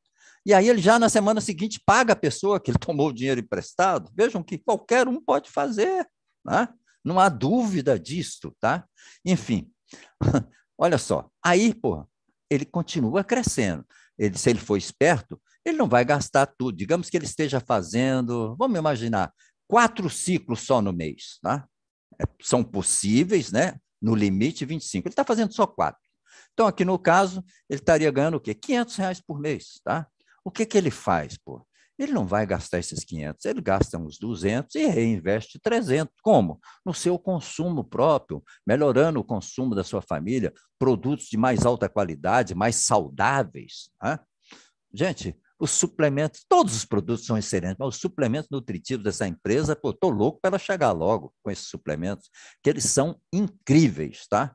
E aí ele já na semana seguinte paga a pessoa que ele tomou o dinheiro emprestado. Vejam que qualquer um pode fazer, né? não há dúvida disto, tá? Enfim, olha só, aí, pô, ele continua crescendo. Ele, se ele for esperto, ele não vai gastar tudo. Digamos que ele esteja fazendo, vamos imaginar, quatro ciclos só no mês, tá? É, são possíveis, né? no limite 25. Ele está fazendo só quatro. Então, aqui no caso, ele estaria ganhando o quê? 500 reais por mês, tá? O que, que ele faz, pô? Ele não vai gastar esses 500, ele gasta uns 200 e reinveste 300. Como? No seu consumo próprio, melhorando o consumo da sua família, produtos de mais alta qualidade, mais saudáveis. Tá? Gente, os suplementos, todos os produtos são excelentes, mas os suplementos nutritivos dessa empresa, pô, tô louco para ela chegar logo com esses suplementos, que eles são incríveis, tá?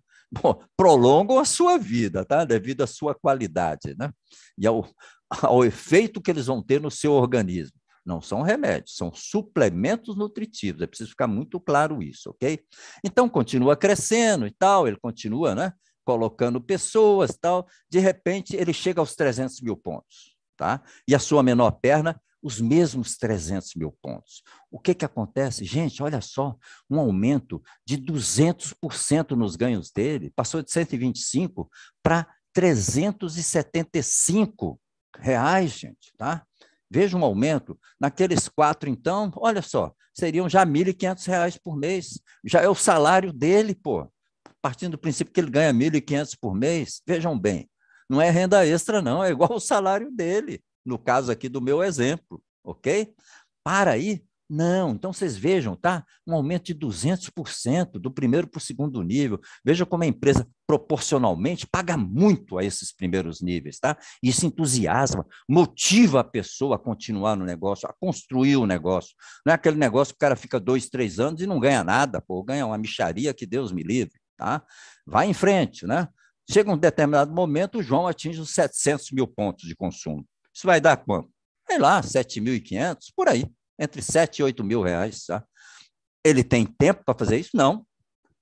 prolongam a sua vida, tá? Devido à sua qualidade, né? E ao, ao efeito que eles vão ter no seu organismo. Não são remédios, são suplementos nutritivos. É preciso ficar muito claro isso, ok? Então, continua crescendo e tal, ele continua, né? Colocando pessoas e tal. De repente, ele chega aos 300 mil pontos tá? e a sua menor perna, os mesmos 300 mil pontos. O que, que acontece? Gente, olha só, um aumento de 200% nos ganhos dele, passou de 125 para 375 reais, gente, tá? Veja um aumento. Naqueles quatro, então, olha só, seriam já R$ 1.500 por mês. Já é o salário dele, pô. Partindo do princípio que ele ganha R$ 1.500 por mês, vejam bem, não é renda extra, não, é igual o salário dele, no caso aqui do meu exemplo, ok? Para aí, não, então vocês vejam, tá? Um aumento de 200% do primeiro para o segundo nível. Veja como a empresa proporcionalmente paga muito a esses primeiros níveis, tá? Isso entusiasma, motiva a pessoa a continuar no negócio, a construir o negócio. Não é aquele negócio que o cara fica dois, três anos e não ganha nada, pô, ganha uma micharia que Deus me livre, tá? Vai em frente, né? Chega um determinado momento, o João atinge os 700 mil pontos de consumo. Isso vai dar quanto? Sei lá, 7.500, por aí, entre 7 e 8 mil reais. Tá? Ele tem tempo para fazer isso? Não.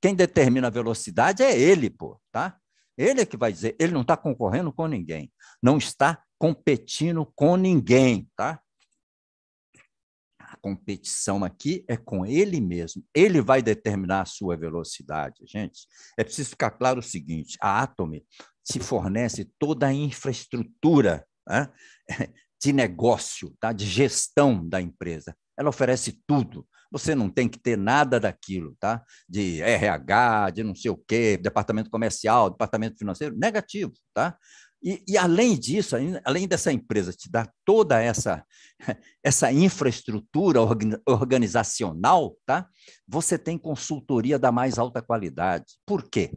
Quem determina a velocidade é ele, pô, tá? Ele é que vai dizer, ele não está concorrendo com ninguém, não está competindo com ninguém, tá? competição aqui é com ele mesmo. Ele vai determinar a sua velocidade, gente. É preciso ficar claro o seguinte: a Atome se fornece toda a infraestrutura né, de negócio, tá, de gestão da empresa. Ela oferece tudo. Você não tem que ter nada daquilo, tá? De RH, de não sei o quê, departamento comercial, departamento financeiro, negativo, tá? E, e, além disso, além dessa empresa te dar toda essa, essa infraestrutura organizacional, tá? você tem consultoria da mais alta qualidade. Por quê?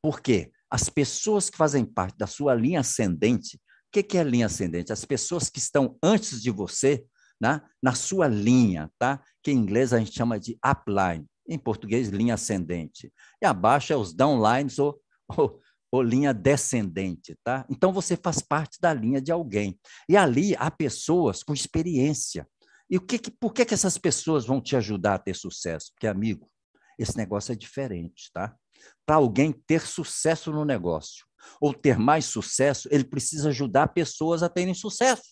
Porque as pessoas que fazem parte da sua linha ascendente, o que, que é linha ascendente? As pessoas que estão antes de você, né? na sua linha, tá? que em inglês a gente chama de upline, em português, linha ascendente. E abaixo é os downlines ou, ou ou linha descendente, tá? Então você faz parte da linha de alguém. E ali há pessoas com experiência. E o que, que por que, que essas pessoas vão te ajudar a ter sucesso? Porque, amigo, esse negócio é diferente, tá? Para alguém ter sucesso no negócio ou ter mais sucesso, ele precisa ajudar pessoas a terem sucesso.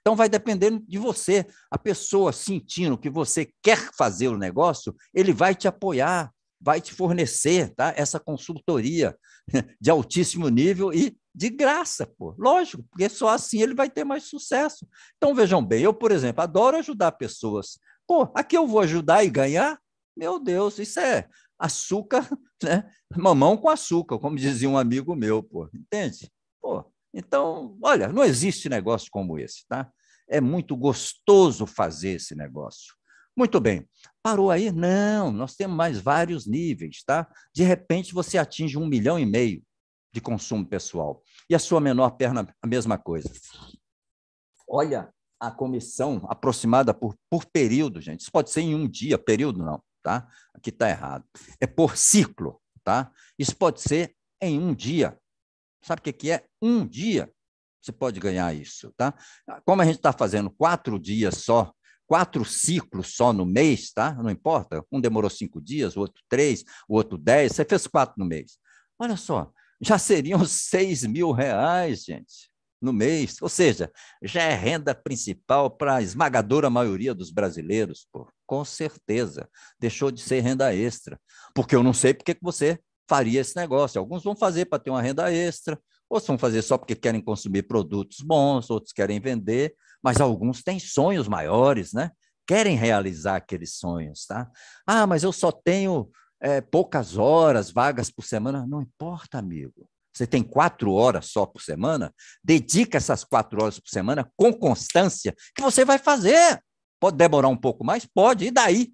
Então vai dependendo de você. A pessoa sentindo que você quer fazer o negócio, ele vai te apoiar, vai te fornecer tá, essa consultoria de altíssimo nível e de graça, pô. Lógico, porque só assim ele vai ter mais sucesso. Então, vejam bem, eu, por exemplo, adoro ajudar pessoas. Pô, aqui eu vou ajudar e ganhar? Meu Deus, isso é açúcar, né? Mamão com açúcar, como dizia um amigo meu, pô. Entende? Pô, então, olha, não existe negócio como esse, tá? É muito gostoso fazer esse negócio. Muito bem. Parou aí? Não, nós temos mais vários níveis, tá? De repente você atinge um milhão e meio de consumo pessoal. E a sua menor perna, a mesma coisa. Olha a comissão aproximada por, por período, gente. Isso pode ser em um dia, período não, tá? Aqui está errado. É por ciclo, tá? Isso pode ser em um dia. Sabe o que, é? Um dia você pode ganhar isso, tá? Como a gente está fazendo quatro dias só quatro ciclos só no mês, tá? Não importa. Um demorou cinco dias, o outro três, o outro dez. Você fez quatro no mês. Olha só, já seriam seis mil reais, gente, no mês. Ou seja, já é renda principal para a esmagadora maioria dos brasileiros, pô. Com certeza. Deixou de ser renda extra. Porque eu não sei por que você faria esse negócio. Alguns vão fazer para ter uma renda extra, outros vão fazer só porque querem consumir produtos bons, outros querem vender mas alguns têm sonhos maiores, né? Querem realizar aqueles sonhos, tá? Ah, mas eu só tenho é, poucas horas vagas por semana. Não importa, amigo. Você tem quatro horas só por semana? Dedica essas quatro horas por semana com constância, que você vai fazer. Pode demorar um pouco mais? Pode, e daí?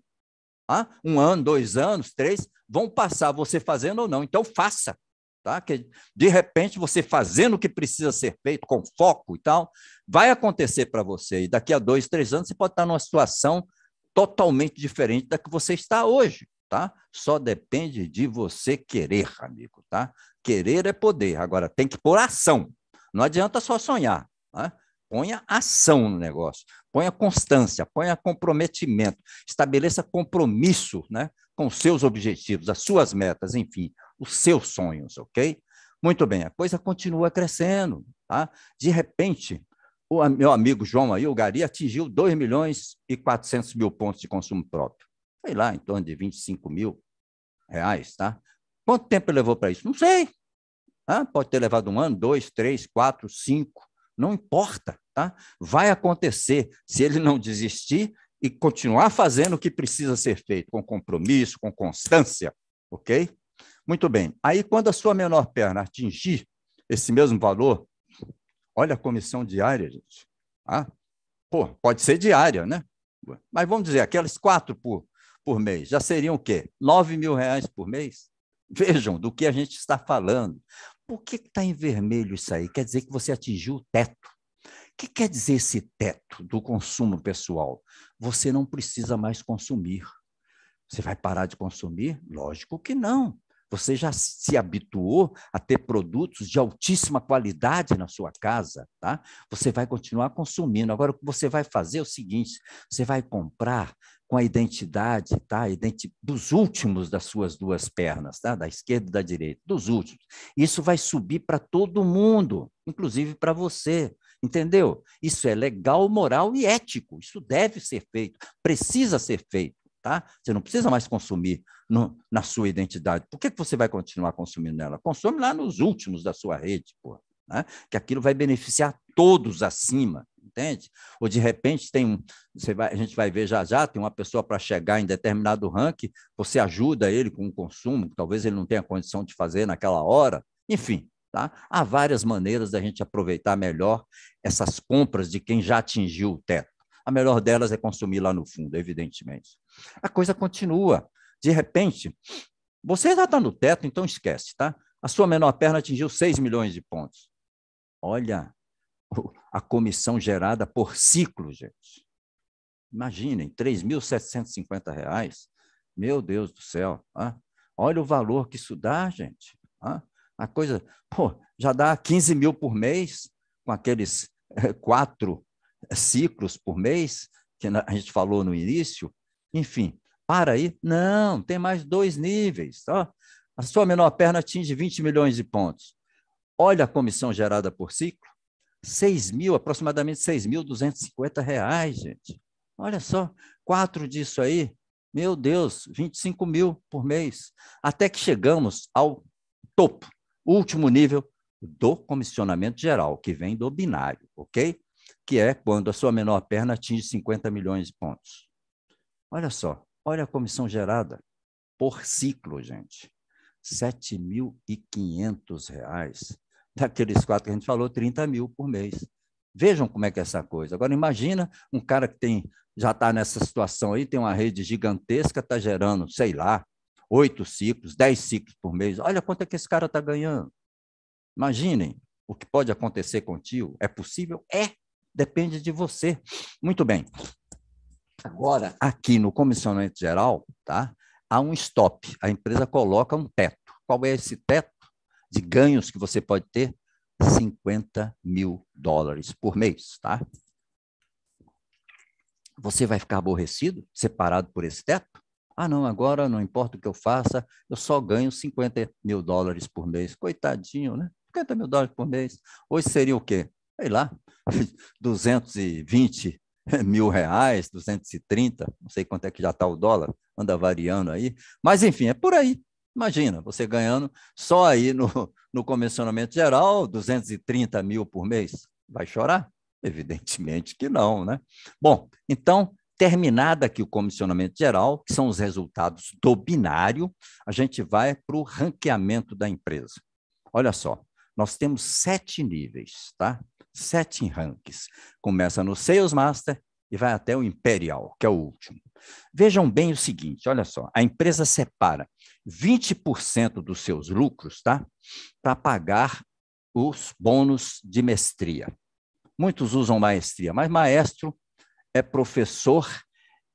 Ah, um ano, dois anos, três, vão passar você fazendo ou não. Então, faça tá? Que de repente você fazendo o que precisa ser feito com foco e tal, vai acontecer para você. E daqui a dois, três anos você pode estar numa situação totalmente diferente da que você está hoje, tá? Só depende de você querer, amigo, tá? Querer é poder. Agora tem que pôr ação. Não adianta só sonhar, né? Ponha ação no negócio, ponha constância, ponha comprometimento, estabeleça compromisso né, com seus objetivos, as suas metas, enfim, os seus sonhos, ok? Muito bem, a coisa continua crescendo, tá? De repente, o meu amigo João aí, o Gari, atingiu 2 milhões e 400 mil pontos de consumo próprio. Sei lá, em torno de 25 mil reais, tá? Quanto tempo levou para isso? Não sei. Tá? Pode ter levado um ano, dois, três, quatro, cinco, não importa, tá? Vai acontecer se ele não desistir e continuar fazendo o que precisa ser feito, com compromisso, com constância, ok? Muito bem. Aí, quando a sua menor perna atingir esse mesmo valor, olha a comissão diária, gente. Ah, pô, pode ser diária, né? Mas vamos dizer, aquelas quatro por, por mês, já seriam o quê? Nove mil reais por mês? Vejam do que a gente está falando. Por que está em vermelho isso aí? Quer dizer que você atingiu o teto. O que quer dizer esse teto do consumo pessoal? Você não precisa mais consumir. Você vai parar de consumir? Lógico que não. Você já se habituou a ter produtos de altíssima qualidade na sua casa, tá? Você vai continuar consumindo. Agora, o que você vai fazer é o seguinte: você vai comprar com a identidade, tá? Identi dos últimos das suas duas pernas, tá? Da esquerda e da direita, dos últimos. Isso vai subir para todo mundo, inclusive para você. Entendeu? Isso é legal, moral e ético. Isso deve ser feito, precisa ser feito tá? Você não precisa mais consumir no, na sua identidade. Por que, que você vai continuar consumindo nela Consome lá nos últimos da sua rede, porra. Né? que aquilo vai beneficiar todos acima, entende? Ou de repente tem um, vai, a gente vai ver já já tem uma pessoa para chegar em determinado ranking, você ajuda ele com o consumo, que talvez ele não tenha condição de fazer naquela hora, enfim, tá? Há várias maneiras da gente aproveitar melhor essas compras de quem já atingiu o teto. A melhor delas é consumir lá no fundo, evidentemente. A coisa continua. De repente, você já está no teto, então esquece, tá? A sua menor perna atingiu 6 milhões de pontos. Olha a comissão gerada por ciclo, gente. Imaginem, R$ reais. Meu Deus do céu. Ah, olha o valor que isso dá, gente. Ah, a coisa, pô, já dá 15 mil por mês com aqueles eh, quatro ciclos por mês, que a gente falou no início, enfim, para aí. Não, tem mais dois níveis. Tá? A sua menor perna atinge 20 milhões de pontos. Olha a comissão gerada por ciclo, 6 mil, aproximadamente 6.250 reais, gente. Olha só, quatro disso aí, meu Deus, 25 mil por mês. Até que chegamos ao topo, último nível do comissionamento geral, que vem do binário, ok? que é quando a sua menor perna atinge 50 milhões de pontos. Olha só, olha a comissão gerada por ciclo, gente. R$ 7.500. Daqueles quatro que a gente falou, 30 mil por mês. Vejam como é que é essa coisa. Agora imagina um cara que tem já está nessa situação aí, tem uma rede gigantesca, está gerando, sei lá, oito ciclos, dez ciclos por mês. Olha quanto é que esse cara está ganhando. Imaginem o que pode acontecer contigo. É possível? É depende de você. Muito bem. Agora, aqui no comissionamento geral, tá? há um stop. A empresa coloca um teto. Qual é esse teto de ganhos que você pode ter? 50 mil dólares por mês, tá? Você vai ficar aborrecido, separado por esse teto? Ah, não, agora não importa o que eu faça, eu só ganho 50 mil dólares por mês. Coitadinho, né? 50 mil dólares por mês. Hoje seria o quê? sei lá, 220 mil reais, 230, não sei quanto é que já está o dólar, anda variando aí, mas enfim, é por aí. Imagina, você ganhando só aí no, no comissionamento geral, 230 mil por mês, vai chorar? Evidentemente que não, né? Bom, então, terminado aqui o comissionamento geral, que são os resultados do binário, a gente vai para o ranqueamento da empresa. Olha só, nós temos sete níveis, tá? Sete rankings. Começa no Sales Master e vai até o Imperial, que é o último. Vejam bem o seguinte, olha só, a empresa separa 20% dos seus lucros, tá? Para pagar os bônus de mestria. Muitos usam maestria, mas maestro é professor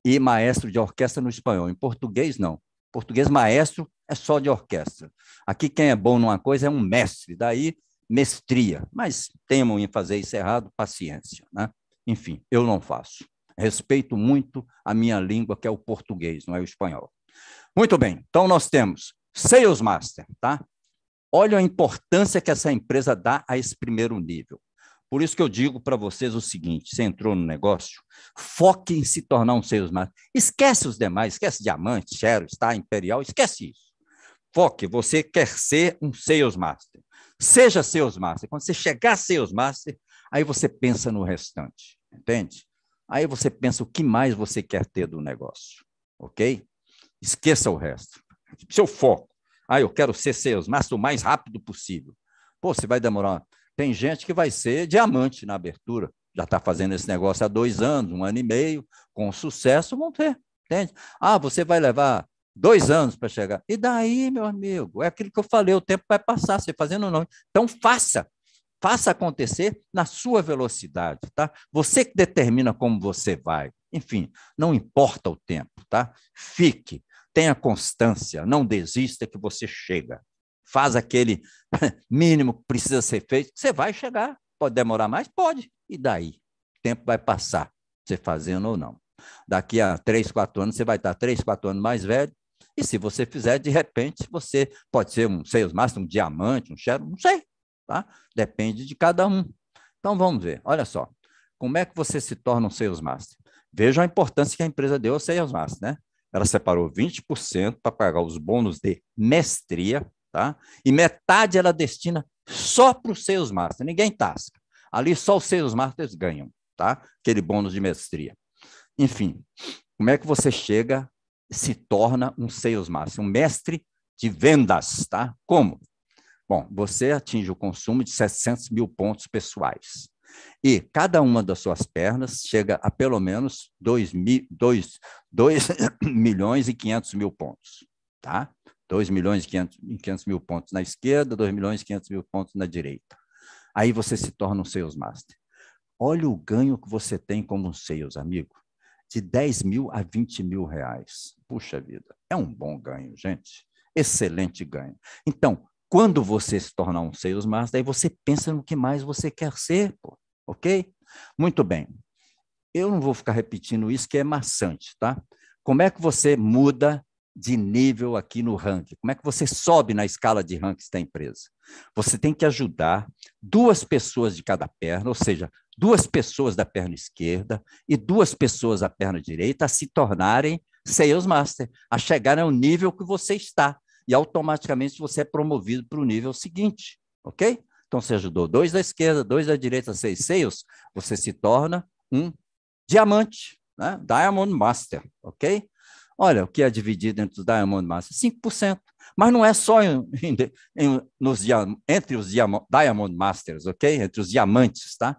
e maestro de orquestra no espanhol. Em português, não. Português, maestro é só de orquestra. Aqui quem é bom numa coisa é um mestre, daí mestria. Mas temam em fazer isso errado, paciência. Né? Enfim, eu não faço. Respeito muito a minha língua, que é o português, não é o espanhol. Muito bem, então nós temos Sales Master, tá? Olha a importância que essa empresa dá a esse primeiro nível. Por isso que eu digo para vocês o seguinte: você entrou no negócio, foque em se tornar um sales master. Esquece os demais, esquece diamante, Xero, está Imperial, esquece isso foque, você quer ser um sales master. Seja sales master. Quando você chegar a sales master, aí você pensa no restante, entende? Aí você pensa o que mais você quer ter do negócio, ok? Esqueça o resto. Seu foco. Ah, eu quero ser sales master o mais rápido possível. Pô, você vai demorar. Tem gente que vai ser diamante na abertura. Já está fazendo esse negócio há dois anos, um ano e meio, com sucesso, vão ter. Entende? Ah, você vai levar dois anos para chegar. E daí, meu amigo, é aquilo que eu falei, o tempo vai passar, você fazendo ou não. Então faça, faça acontecer na sua velocidade, tá? Você que determina como você vai. Enfim, não importa o tempo, tá? Fique, tenha constância, não desista que você chega. Faz aquele mínimo que precisa ser feito, você vai chegar. Pode demorar mais? Pode. E daí? O tempo vai passar, você fazendo ou não. Daqui a três, quatro anos, você vai estar três, quatro anos mais velho, e se você fizer, de repente, você pode ser um Sales Master, um diamante, um Shadow, não sei. Tá? Depende de cada um. Então vamos ver. Olha só. Como é que você se torna um Sales Master? Veja a importância que a empresa deu ao Sales Master, né? Ela separou 20% para pagar os bônus de mestria, tá? E metade ela destina só para o Sales Master. Ninguém tasca. Ali só os Sales Masters ganham, tá? Aquele bônus de mestria. Enfim, como é que você chega se torna um sales master, um mestre de vendas, tá? Como? Bom, você atinge o consumo de 700 mil pontos pessoais. E cada uma das suas pernas chega a pelo menos 2, mi, 2, 2 milhões e 500 mil pontos, tá? 2 milhões e 500, 500 mil pontos na esquerda, 2 milhões e 500 mil pontos na direita. Aí você se torna um sales master. Olha o ganho que você tem como um sales, amigo de 10 mil a 20 mil reais. Puxa vida, é um bom ganho, gente. Excelente ganho. Então, quando você se tornar um sales master, aí você pensa no que mais você quer ser, pô. ok? Muito bem. Eu não vou ficar repetindo isso, que é maçante, tá? Como é que você muda de nível aqui no ranking? Como é que você sobe na escala de rankings da empresa? Você tem que ajudar duas pessoas de cada perna, ou seja, duas pessoas da perna esquerda e duas pessoas da perna direita a se tornarem sales master, a chegar ao nível que você está. E automaticamente você é promovido para o nível seguinte, ok? Então você ajudou dois da esquerda, dois da direita, seis sales, você se torna um diamante, né? Diamond Master, ok? Olha, o que é dividido entre os Diamond Masters? 5%. Mas não é só em, em, em, nos, entre os Diamond Masters, ok? Entre os diamantes, tá?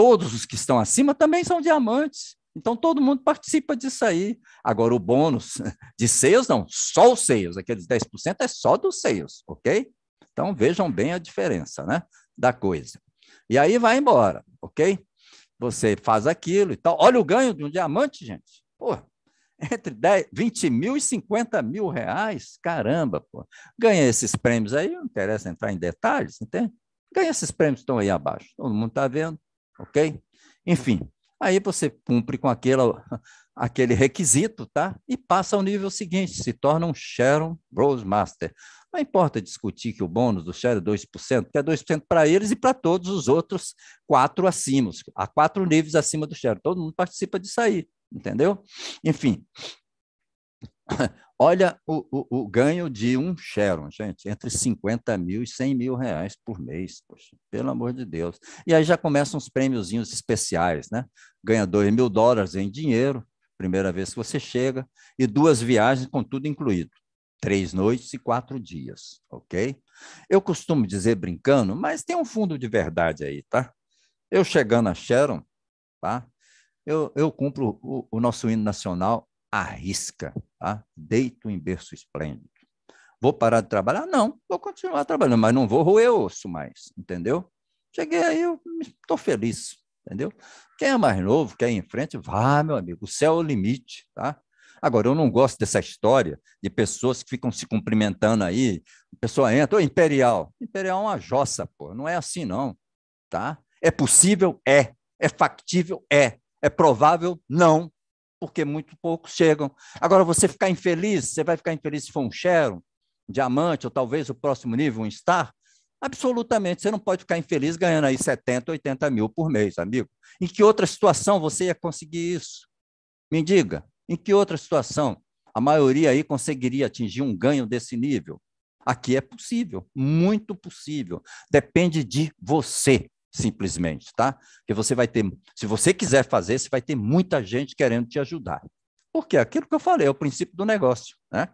todos os que estão acima também são diamantes. Então todo mundo participa disso aí. Agora o bônus de seios não, só os seios, aqueles 10% é só dos seios, OK? Então vejam bem a diferença, né, da coisa. E aí vai embora, OK? Você faz aquilo e tal. Olha o ganho de um diamante, gente. Pô, entre 10, 20 mil e 50 mil reais, caramba, pô. Ganha esses prêmios aí, não interessa entrar em detalhes, entende? Ganha esses prêmios que estão aí abaixo, todo mundo está vendo ok? Enfim, aí você cumpre com aquela, aquele requisito, tá? E passa ao nível seguinte, se torna um Sharon Bros Master. Não importa discutir que o bônus do Sharon é 2%, porque é 2% para eles e para todos os outros quatro acima, há quatro níveis acima do Sharon. Todo mundo participa disso aí, entendeu? Enfim, Olha o, o, o, ganho de um Sharon, gente, entre 50 mil e 100 mil reais por mês, poxa, pelo amor de Deus. E aí já começam os prêmiozinhos especiais, né? Ganha 2 mil dólares em dinheiro, primeira vez que você chega, e duas viagens com tudo incluído. Três noites e quatro dias, ok? Eu costumo dizer brincando, mas tem um fundo de verdade aí, tá? Eu chegando a Sharon, tá? Eu, eu cumpro o, o nosso hino nacional arrisca, tá? deito em berço esplêndido. Vou parar de trabalhar? Não, vou continuar trabalhando, mas não vou roer osso mais, entendeu? Cheguei aí, eu estou feliz, entendeu? Quem é mais novo, quer ir em frente, vá, meu amigo, o céu é o limite, tá? Agora, eu não gosto dessa história de pessoas que ficam se cumprimentando aí, a pessoa entra, imperial, imperial é uma jossa, pô, não é assim não, tá? É possível? É. É factível? É. É provável? Não porque muito poucos chegam. Agora, você ficar infeliz, você vai ficar infeliz se for um Xero, um diamante, ou talvez o próximo nível, um Star? Absolutamente, você não pode ficar infeliz ganhando aí 70, 80 mil por mês, amigo. Em que outra situação você ia conseguir isso? Me diga, em que outra situação a maioria aí conseguiria atingir um ganho desse nível? Aqui é possível, muito possível. Depende de você simplesmente, tá? Porque você vai ter, se você quiser fazer, você vai ter muita gente querendo te ajudar. Porque é aquilo que eu falei, é o princípio do negócio, né?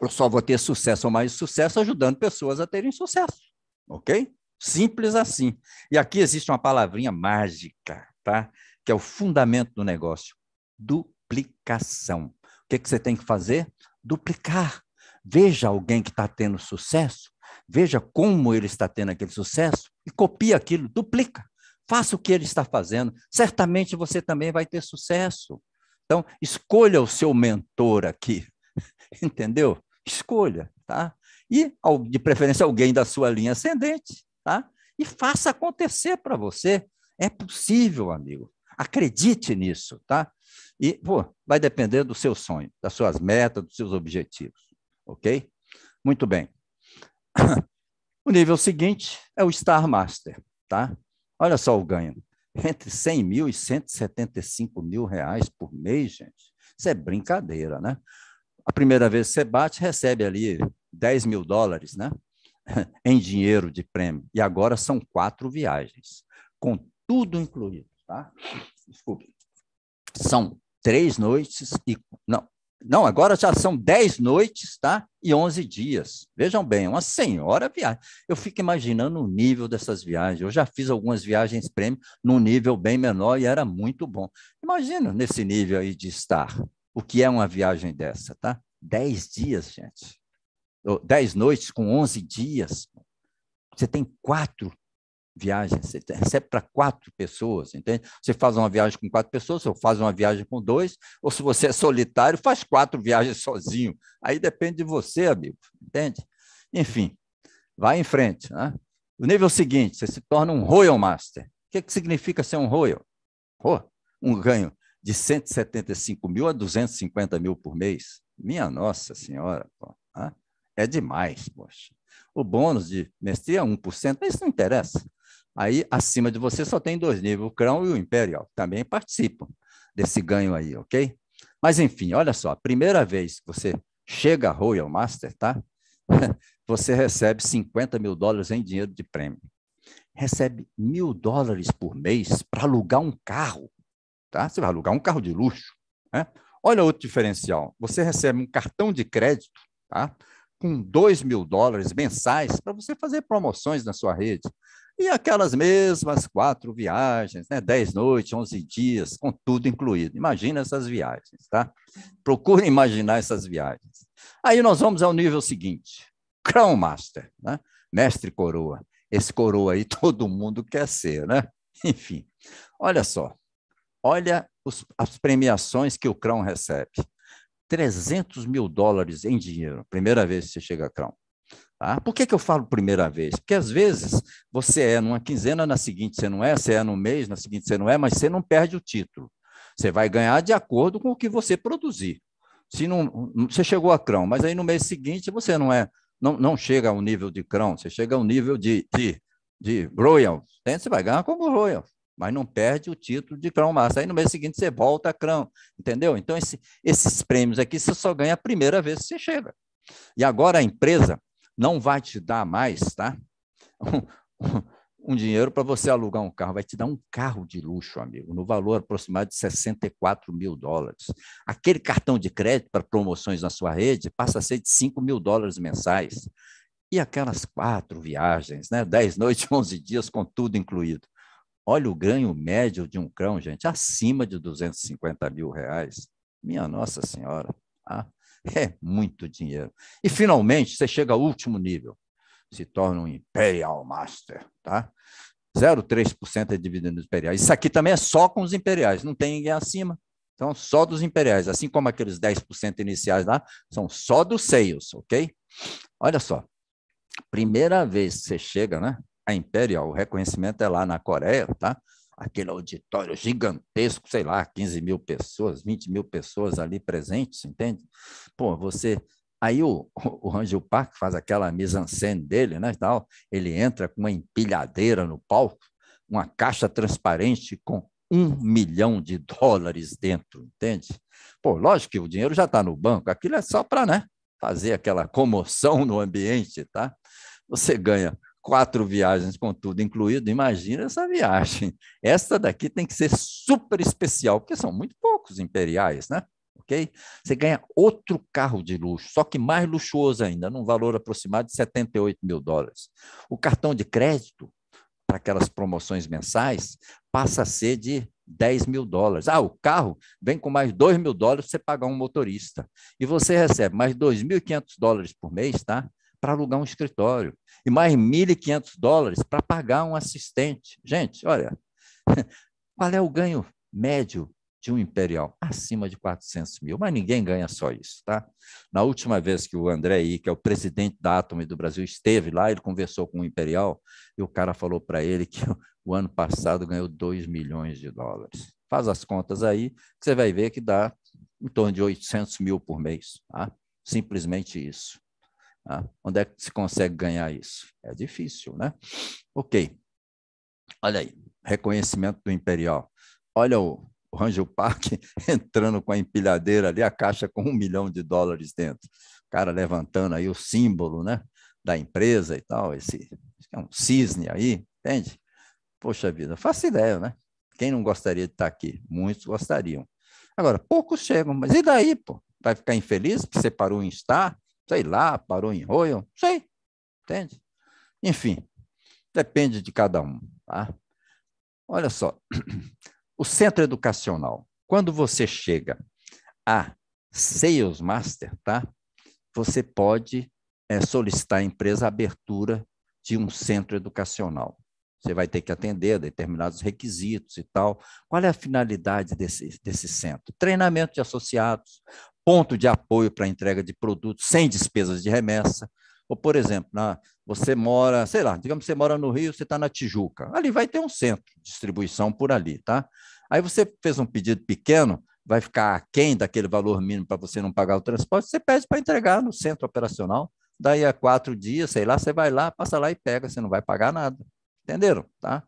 Eu só vou ter sucesso ou mais sucesso ajudando pessoas a terem sucesso, ok? Simples assim. E aqui existe uma palavrinha mágica, tá? Que é o fundamento do negócio: duplicação. O que, que você tem que fazer? Duplicar. Veja alguém que está tendo sucesso veja como ele está tendo aquele sucesso e copia aquilo, duplica. Faça o que ele está fazendo, certamente você também vai ter sucesso. Então, escolha o seu mentor aqui, entendeu? Escolha, tá? E, de preferência, alguém da sua linha ascendente, tá? E faça acontecer para você. É possível, amigo. Acredite nisso, tá? E pô, vai depender do seu sonho, das suas metas, dos seus objetivos, ok? Muito bem. O nível seguinte é o Star Master, tá? Olha só o ganho. Entre 100 mil e 175 mil reais por mês, gente. Isso é brincadeira, né? A primeira vez que você bate, recebe ali 10 mil dólares, né? em dinheiro de prêmio. E agora são quatro viagens, com tudo incluído, tá? Desculpe. São três noites e. Não, não, agora já são 10 noites, tá? E 11 dias. Vejam bem, uma senhora viagem. Eu fico imaginando o nível dessas viagens. Eu já fiz algumas viagens prêmio num nível bem menor e era muito bom. Imagina nesse nível aí de estar. O que é uma viagem dessa, tá? 10 dias, gente. 10 noites com 11 dias. Você tem quatro Viagem, você recebe para quatro pessoas, entende? Você faz uma viagem com quatro pessoas, ou faz uma viagem com dois, ou se você é solitário, faz quatro viagens sozinho. Aí depende de você, amigo, entende? Enfim, vai em frente. Né? O nível é seguinte, você se torna um Royal Master. O que, é que significa ser um Royal? Oh, um ganho de 175 mil a 250 mil por mês. Minha Nossa Senhora, pô, né? é demais, poxa. O bônus de mestre é 1%, mas isso não interessa. Aí, acima de você, só tem dois níveis, o Crown e o Imperial. Também participam desse ganho aí, ok? Mas, enfim, olha só, a primeira vez que você chega a Royal Master, tá? Você recebe 50 mil dólares em dinheiro de prêmio. Recebe mil dólares por mês para alugar um carro, tá? Você vai alugar um carro de luxo, né? Olha outro diferencial. Você recebe um cartão de crédito, tá? Com 2 mil dólares mensais para você fazer promoções na sua rede, e aquelas mesmas quatro viagens, né? dez noites, onze dias, com tudo incluído. Imagina essas viagens, tá? Procure imaginar essas viagens. Aí nós vamos ao nível seguinte, Crown Master, né? mestre coroa. Esse coroa aí todo mundo quer ser, né? Enfim, olha só, olha os, as premiações que o Crown recebe. 300 mil dólares em dinheiro, primeira vez que você chega a Crown. Tá? Por que, que eu falo primeira vez? Porque às vezes você é numa quinzena, na seguinte você não é, você é no mês, na seguinte você não é, mas você não perde o título. Você vai ganhar de acordo com o que você produzir. Se não, hum, você chegou a crão, mas aí no mês seguinte você não é, não, não chega ao nível de crão, você chega ao nível de, de, de royal. você vai ganhar como royal, mas não perde o título de crão massa. Aí no mês seguinte você volta a crão, entendeu? Então esse, esses prêmios aqui você só ganha a primeira vez que você chega. E agora a empresa não vai te dar mais, tá? Um, dinheiro para você alugar um carro, vai te dar um carro de luxo, amigo, no valor aproximado de 64 mil dólares. Aquele cartão de crédito para promoções na sua rede passa a ser de 5 mil dólares mensais. E aquelas quatro viagens, né? Dez noites, onze dias, com tudo incluído. Olha o ganho médio de um crão, gente, acima de 250 mil reais. Minha Nossa Senhora. Ah. É muito dinheiro. E, finalmente, você chega ao último nível, se torna um Imperial Master, tá? 0,3% é dividendos imperiais. Isso aqui também é só com os imperiais, não tem ninguém acima. Então, só dos imperiais, assim como aqueles 10% iniciais lá, são só dos seios, ok? Olha só, primeira vez que você chega, né? A Imperial, o reconhecimento é lá na Coreia, tá? aquele auditório gigantesco, sei lá, 15 mil pessoas, 20 mil pessoas ali presentes, entende? Pô, você. Aí o, o Angel Park faz aquela mise-en-scène dele, né, tal. ele entra com uma empilhadeira no palco, uma caixa transparente com um milhão de dólares dentro, entende? Pô, lógico que o dinheiro já está no banco, aquilo é só para né, fazer aquela comoção no ambiente, tá? Você ganha quatro viagens com tudo incluído, imagina essa viagem. Esta daqui tem que ser super especial, porque são muito poucos imperiais, né? Ok? Você ganha outro carro de luxo, só que mais luxuoso ainda, num valor aproximado de 78 mil dólares. O cartão de crédito, para aquelas promoções mensais, passa a ser de 10 mil dólares. Ah, o carro vem com mais 2 mil dólares para você pagar um motorista. E você recebe mais 2.500 dólares por mês, tá? para alugar um escritório e mais 1.500 dólares para pagar um assistente. Gente, olha, qual é o ganho médio de um imperial? Acima de 400 mil, mas ninguém ganha só isso, tá? Na última vez que o André que é o presidente da e do Brasil, esteve lá, ele conversou com o imperial e o cara falou para ele que o ano passado ganhou 2 milhões de dólares. Faz as contas aí, que você vai ver que dá em torno de 800 mil por mês, tá? Simplesmente isso. Ah, onde é que se consegue ganhar isso? É difícil, né? Ok. Olha aí, reconhecimento do Imperial. Olha o, o Rangel Park entrando com a empilhadeira ali, a caixa com um milhão de dólares dentro. O cara levantando aí o símbolo, né? Da empresa e tal. Esse, é um cisne aí, entende? Poxa vida, faço ideia, né? Quem não gostaria de estar aqui? Muitos gostariam. Agora, poucos chegam, mas e daí, pô? Vai ficar infeliz que parou em estar? sei lá, parou em Royal, sei, entende? Enfim, depende de cada um. Tá? Olha só, o centro educacional, quando você chega a Sales Master, tá? você pode é, solicitar à empresa a abertura de um centro educacional. Você vai ter que atender a determinados requisitos e tal. Qual é a finalidade desse, desse centro? Treinamento de associados, ponto de apoio para entrega de produtos sem despesas de remessa. Ou, por exemplo, na, você mora, sei lá, digamos que você mora no Rio, você está na Tijuca. Ali vai ter um centro de distribuição por ali, tá? Aí você fez um pedido pequeno, vai ficar aquém daquele valor mínimo para você não pagar o transporte, você pede para entregar no centro operacional. Daí a quatro dias, sei lá, você vai lá, passa lá e pega, você não vai pagar nada. Entenderam? Tá?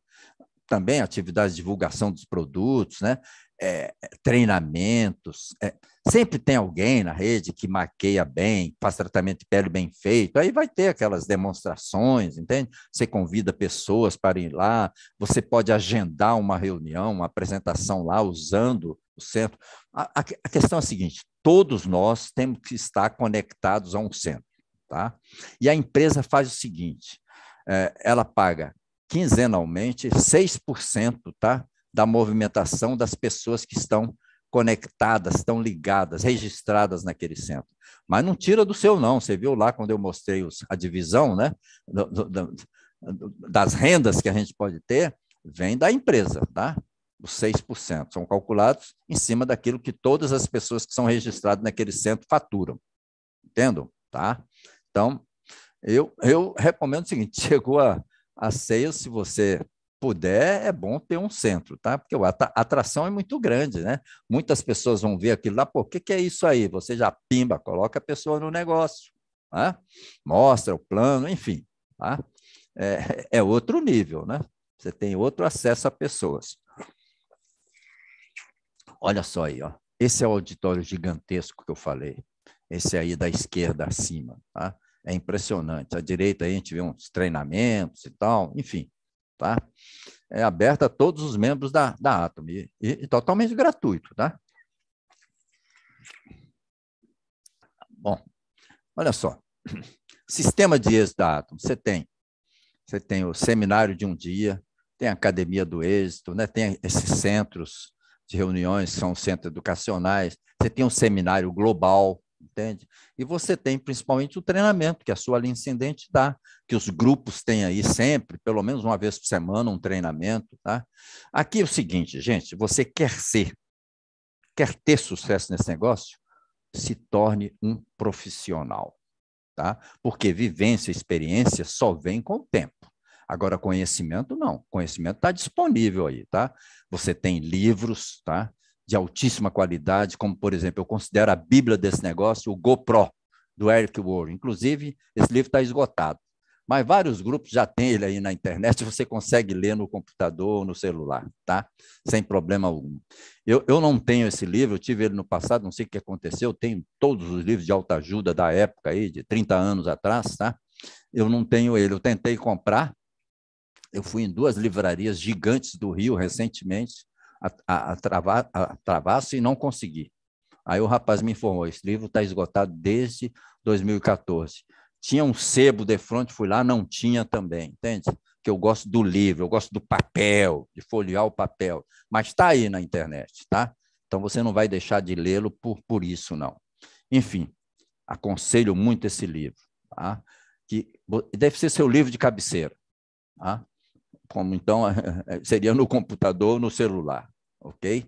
Também atividades de divulgação dos produtos, né? é, treinamentos. É, sempre tem alguém na rede que maqueia bem, faz tratamento de pele bem feito. Aí vai ter aquelas demonstrações, entende? Você convida pessoas para ir lá, você pode agendar uma reunião, uma apresentação lá, usando o centro. A, a, a questão é a seguinte: todos nós temos que estar conectados a um centro. Tá? E a empresa faz o seguinte: é, ela paga quinzenalmente 6%, tá? da movimentação das pessoas que estão conectadas, estão ligadas, registradas naquele centro. Mas não tira do seu, não. Você viu lá quando eu mostrei os, a divisão né, do, do, das rendas que a gente pode ter, vem da empresa, tá? Os 6% são calculados em cima daquilo que todas as pessoas que são registradas naquele centro faturam. Entendo? Tá? Então, eu, eu recomendo o seguinte: chegou a, a ceia, se você puder, é bom ter um centro, tá? Porque a atração é muito grande, né? Muitas pessoas vão ver aquilo lá, pô, o que, que é isso aí? Você já pimba, coloca a pessoa no negócio, né? mostra o plano, enfim, tá? É, é outro nível, né? Você tem outro acesso a pessoas. Olha só aí, ó. Esse é o auditório gigantesco que eu falei. Esse aí da esquerda acima, tá? É impressionante. À direita aí a gente vê uns treinamentos e tal, enfim, tá? É aberta a todos os membros da, da Atom e, e, e totalmente gratuito, tá? Bom, olha só. Sistema de êxito da Atom. Você tem, você tem o seminário de um dia, tem a academia do êxito, né? Tem esses centros de reuniões, são centros educacionais. Você tem um seminário global, entende? E você tem principalmente o treinamento que a sua linha ascendente dá, que os grupos têm aí sempre, pelo menos uma vez por semana, um treinamento, tá? Aqui é o seguinte, gente, você quer ser, quer ter sucesso nesse negócio? Se torne um profissional, tá? Porque vivência, experiência só vem com o tempo. Agora, conhecimento não. Conhecimento está disponível aí, tá? Você tem livros, tá? de altíssima qualidade, como, por exemplo, eu considero a Bíblia desse negócio, o GoPro, do Eric Warren. Inclusive, esse livro está esgotado. Mas vários grupos já têm ele aí na internet, você consegue ler no computador no celular, tá? Sem problema algum. Eu, eu não tenho esse livro, eu tive ele no passado, não sei o que aconteceu, eu tenho todos os livros de alta ajuda da época aí, de 30 anos atrás, tá? Eu não tenho ele, eu tentei comprar, eu fui em duas livrarias gigantes do Rio recentemente, a, a, travar, a travasse e não consegui. Aí o rapaz me informou: esse livro está esgotado desde 2014. Tinha um sebo de frente, fui lá, não tinha também, entende? Que eu gosto do livro, eu gosto do papel, de folhear o papel. Mas está aí na internet, tá? Então você não vai deixar de lê-lo por, por isso, não. Enfim, aconselho muito esse livro, tá? Que deve ser seu livro de cabeceira, tá? Como então seria no computador ou no celular ok?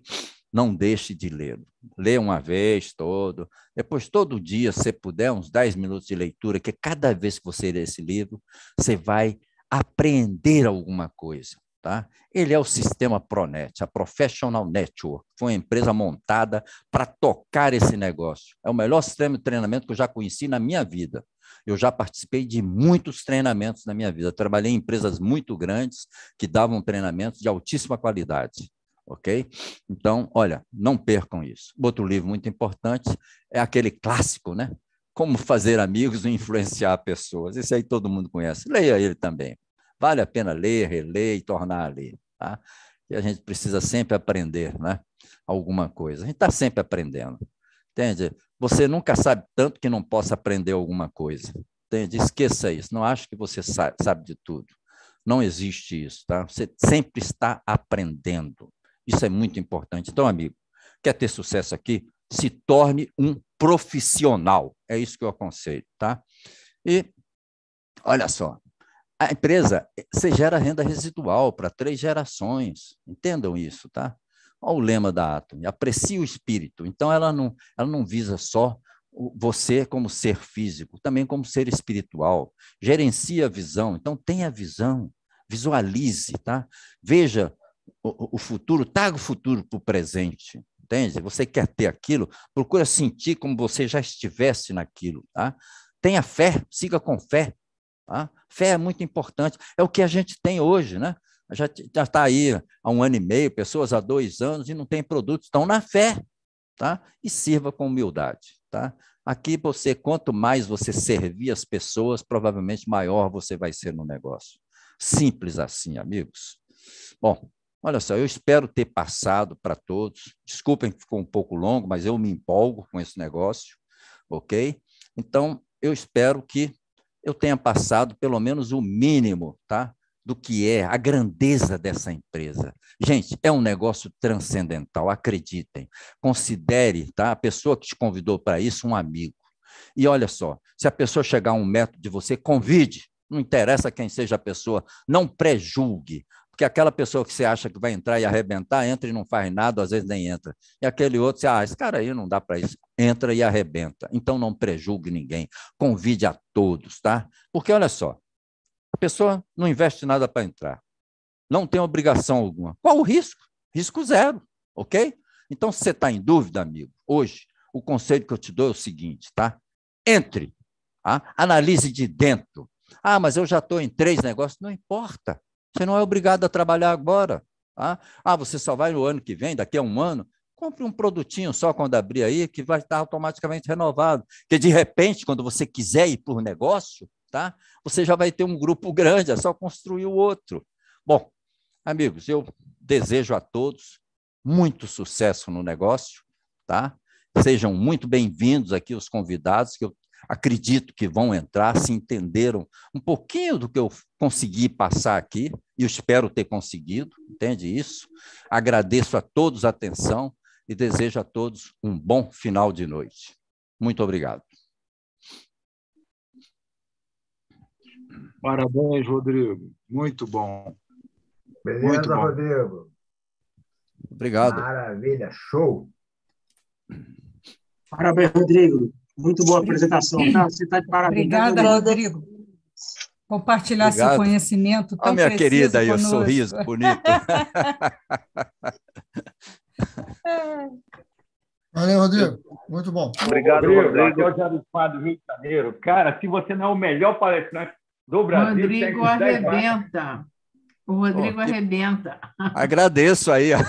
Não deixe de lê-lo. Lê uma vez todo, depois todo dia, se puder, uns 10 minutos de leitura, que cada vez que você lê esse livro, você vai aprender alguma coisa. Tá? Ele é o sistema Pronet, a Professional Network. Foi uma empresa montada para tocar esse negócio. É o melhor sistema de treinamento que eu já conheci na minha vida. Eu já participei de muitos treinamentos na minha vida. trabalhei em empresas muito grandes que davam treinamentos de altíssima qualidade ok? Então, olha, não percam isso. Outro livro muito importante é aquele clássico, né? Como fazer amigos e influenciar pessoas. Esse aí todo mundo conhece. Leia ele também. Vale a pena ler, reler e tornar a ler, tá? E a gente precisa sempre aprender, né? Alguma coisa. A gente está sempre aprendendo, entende? Você nunca sabe tanto que não possa aprender alguma coisa, entende? Esqueça isso. Não acho que você sabe, sabe de tudo. Não existe isso, tá? Você sempre está aprendendo. Isso é muito importante. Então, amigo, quer ter sucesso aqui? Se torne um profissional. É isso que eu aconselho, tá? E olha só, a empresa, você gera renda residual para três gerações. Entendam isso, tá? Olha o lema da Atom, aprecie o espírito. Então, ela não, ela não visa só você como ser físico, também como ser espiritual. Gerencia a visão, então tenha visão, visualize, tá? Veja o, futuro, traga o futuro para o presente, entende? Você quer ter aquilo, procura sentir como você já estivesse naquilo, tá? Tenha fé, siga com fé, tá? Fé é muito importante, é o que a gente tem hoje, né? Já está aí há um ano e meio, pessoas há dois anos e não tem produto, estão na fé, tá? E sirva com humildade, tá? Aqui você, quanto mais você servir as pessoas, provavelmente maior você vai ser no negócio. Simples assim, amigos. Bom, Olha só, eu espero ter passado para todos. Desculpem que ficou um pouco longo, mas eu me empolgo com esse negócio, ok? Então, eu espero que eu tenha passado pelo menos o mínimo, tá? Do que é a grandeza dessa empresa. Gente, é um negócio transcendental, acreditem. Considere, tá? A pessoa que te convidou para isso, um amigo. E olha só, se a pessoa chegar a um metro de você, convide. Não interessa quem seja a pessoa, não prejulgue. Porque aquela pessoa que você acha que vai entrar e arrebentar, entra e não faz nada, às vezes nem entra. E aquele outro, você, ah, esse cara aí não dá para isso. Entra e arrebenta. Então não prejulgue ninguém. Convide a todos, tá? Porque olha só, a pessoa não investe nada para entrar. Não tem obrigação alguma. Qual o risco? Risco zero, ok? Então, se você está em dúvida, amigo, hoje, o conselho que eu te dou é o seguinte, tá? Entre, tá? analise de dentro. Ah, mas eu já estou em três negócios. Não importa. Você não é obrigado a trabalhar agora. Tá? Ah, você só vai no ano que vem, daqui a um ano. Compre um produtinho só quando abrir aí, que vai estar automaticamente renovado. Porque, de repente, quando você quiser ir por negócio, tá? você já vai ter um grupo grande, é só construir o outro. Bom, amigos, eu desejo a todos muito sucesso no negócio, tá? Sejam muito bem-vindos aqui os convidados, que eu acredito que vão entrar, se entenderam um pouquinho do que eu consegui passar aqui, e eu espero ter conseguido, entende isso? Agradeço a todos a atenção e desejo a todos um bom final de noite. Muito obrigado. Parabéns, Rodrigo. Muito bom. Beleza, Muito bom. Rodrigo. Obrigado. Maravilha, show. Parabéns, Rodrigo. Muito boa apresentação, tá? Você está de parabéns. Obrigada, Rodrigo. Compartilhar Obrigado. seu conhecimento tão A minha querida aí, o sorriso bonito. Valeu, Rodrigo. Muito bom. Obrigado, Rodrigo. Rodrigo. Aqui do Rio de Janeiro. Cara, se você não é o melhor palestrante do Brasil... Rodrigo arrebenta. O Rodrigo oh, arrebenta. Agradeço aí a,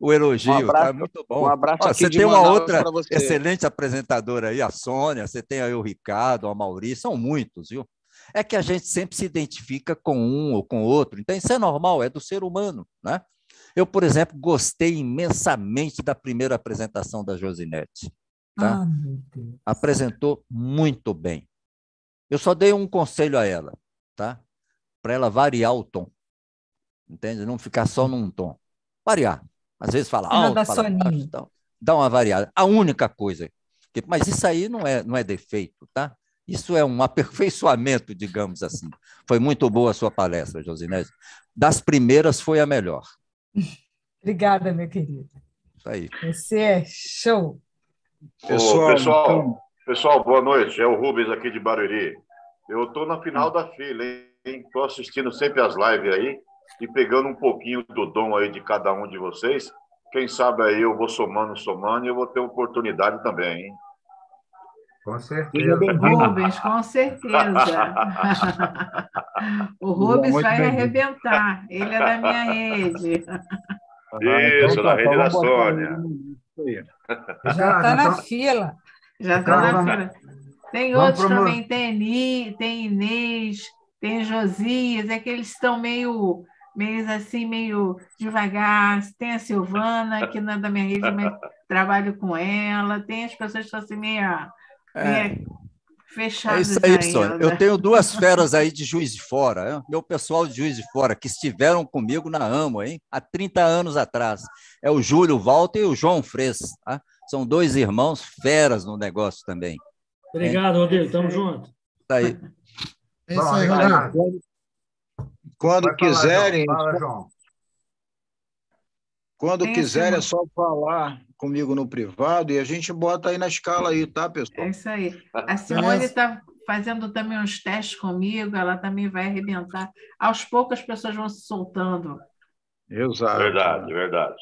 o elogio, um abraço, tá muito bom. Um abraço Ó, Você tem uma outra excelente apresentadora aí, a Sônia, você tem aí o Ricardo, a Maurício, são muitos, viu? É que a gente sempre se identifica com um ou com outro, então isso é normal, é do ser humano, né? Eu, por exemplo, gostei imensamente da primeira apresentação da Josinete. Tá? Ah, Apresentou muito bem. Eu só dei um conselho a ela, tá? Para ela variar o tom entende? Não ficar só num tom. Variar. Às vezes fala alto, dá fala baixo, então, dá uma variada. A única coisa. Que, mas isso aí não é, não é defeito, tá? Isso é um aperfeiçoamento, digamos assim. Foi muito boa a sua palestra, Josinés. Das primeiras foi a melhor. Obrigada, meu querido. Isso aí. Você é show. Pessoal, pessoal, pessoal, então- boa noite. É o Rubens aqui de Barueri. Eu estou na final hum. da fila, hein? Estou assistindo sempre as lives aí e pegando um pouquinho do dom aí de cada um de vocês, quem sabe aí eu vou somando, somando e eu vou ter oportunidade também, hein? Com certeza. Rubens, com certeza. o Rubens Muito vai arrebentar. Ele é da minha rede. Isso, da então tá, então rede da Sônia. Já está na tá- fila. Já está então na fila. Tem outros também, tem Ni, tem Inês, tem Josias, é que eles estão meio meio assim, meio devagar. Tem a Silvana, que não é da minha rede, mas trabalho com ela. Tem as pessoas que são assim, meio, ah, é. meio é fechadas. É isso aí, Sônia. Eu né? tenho duas feras aí de Juiz de Fora. Hein? Meu pessoal de Juiz de Fora, que estiveram comigo na AMO, hein? há 30 anos atrás. É o Júlio Walter e o João Fres. Tá? São dois irmãos feras no negócio também. Obrigado, Rodrigo. Tamo junto. Tá aí. É isso aí, Rodrigo. Quando Vai quiserem. Falar, João. Fala, João. Quando Tem quiserem, é só falar comigo no privado e a gente bota aí na escala aí, tá, pessoal? É isso aí. Ah, a Simone está fazendo também uns testes comigo, ela também vai arrebentar. Aos poucos as pessoas vão se soltando. Exato. Verdade, verdade.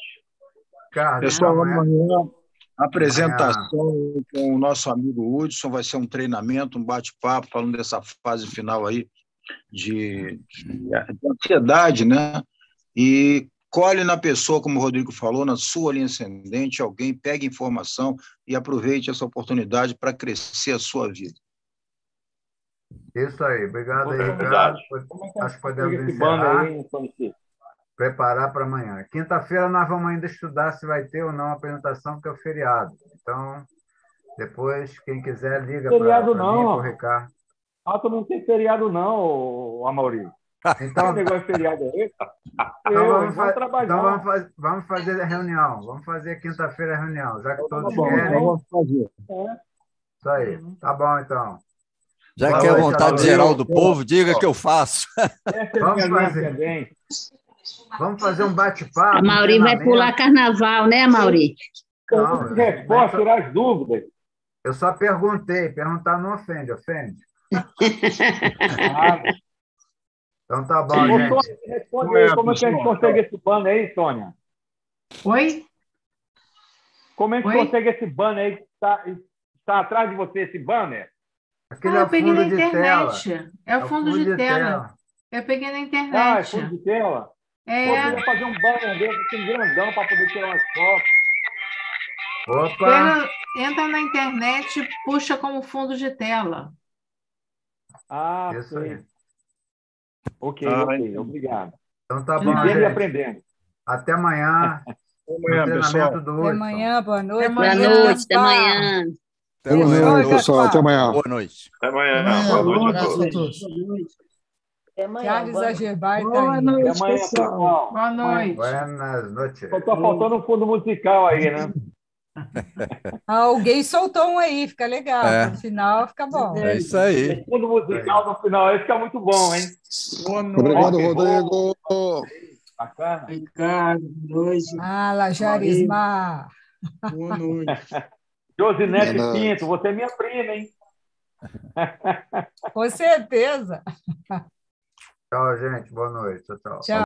pessoal, é amanhã, apresentação com o nosso amigo Hudson, vai ser um treinamento, um bate-papo, falando dessa fase final aí de, de, ansiedade, né? E colhe na pessoa, como o Rodrigo falou, na sua linha ascendente, alguém, pegue informação e aproveite essa oportunidade para crescer a sua vida. É isso aí, obrigado aí, Ricardo. Acho que é é podemos encerrar. Preparar para amanhã. Quinta-feira nós vamos ainda estudar se vai ter ou não a apresentação, porque é o feriado. Então, depois, quem quiser, liga para o Ricardo. Alto ah, não tem feriado, não, Amaury. Então, o negócio feriado é esse? Então, eu, vamos, vou trabalhar. Então vamos, faz, vamos fazer a reunião. Vamos fazer quinta-feira a reunião, já que então, tá todos tá bom, querem. Então vamos fazer. É. Isso aí. Uhum. Tá bom, então. Já Boa que é a vontade geral do povo, diga que eu faço. É vamos fazer. Também. Vamos fazer um bate-papo. A Mauri vai pular carnaval, né, Mauri? Não, resposta, tirar as dúvidas. Eu só perguntei. Perguntar não ofende, ofende? então tá bom, Ô, gente. responde é, aí, como é que a gente consegue esse banner aí, Sônia? Oi? Como é que Oi? consegue esse banner aí que está, tá atrás de você, esse banner? Ah, Aquele ah, eu peguei na internet. Tela. É, é o fundo, é o fundo de, de tela. tela. Eu peguei na internet. Ah, é fundo de tela? É. Pô, eu vou fazer um banner desse um assim, grandão para poder tirar umas fotos. Opa! entra na internet, puxa como fundo de tela. Ah, é Isso sim. Aí. Ok, ah, ok. Então. Obrigado. Então tá bom. Vivendo e aprendendo. Até amanhã. Até amanhã, pessoal. Do Até amanhã, boa noite. Até amanhã. Boa noite, até amanhã. Até amanhã, pessoal. Até amanhã. Boa noite. Até amanhã. Boa noite a todos. Até amanhã. Boa noite. Boa Boa tá noite, Até amanhã, pessoal. Boa noite. Boa noite. Boa noite. faltando noite. fundo musical aí, né? Ah, alguém soltou um aí, fica legal. É. No final fica bom. É isso aí. O é fundo musical no final aí fica muito bom, hein? Obrigado, Rodrigo. Bacana. Ricardo, boa noite. Fala, Jarismar. Boa noite. Josinete noite. Pinto, você é minha prima, hein? Com certeza. Tchau, gente. Boa noite. Tchau. tchau. tchau.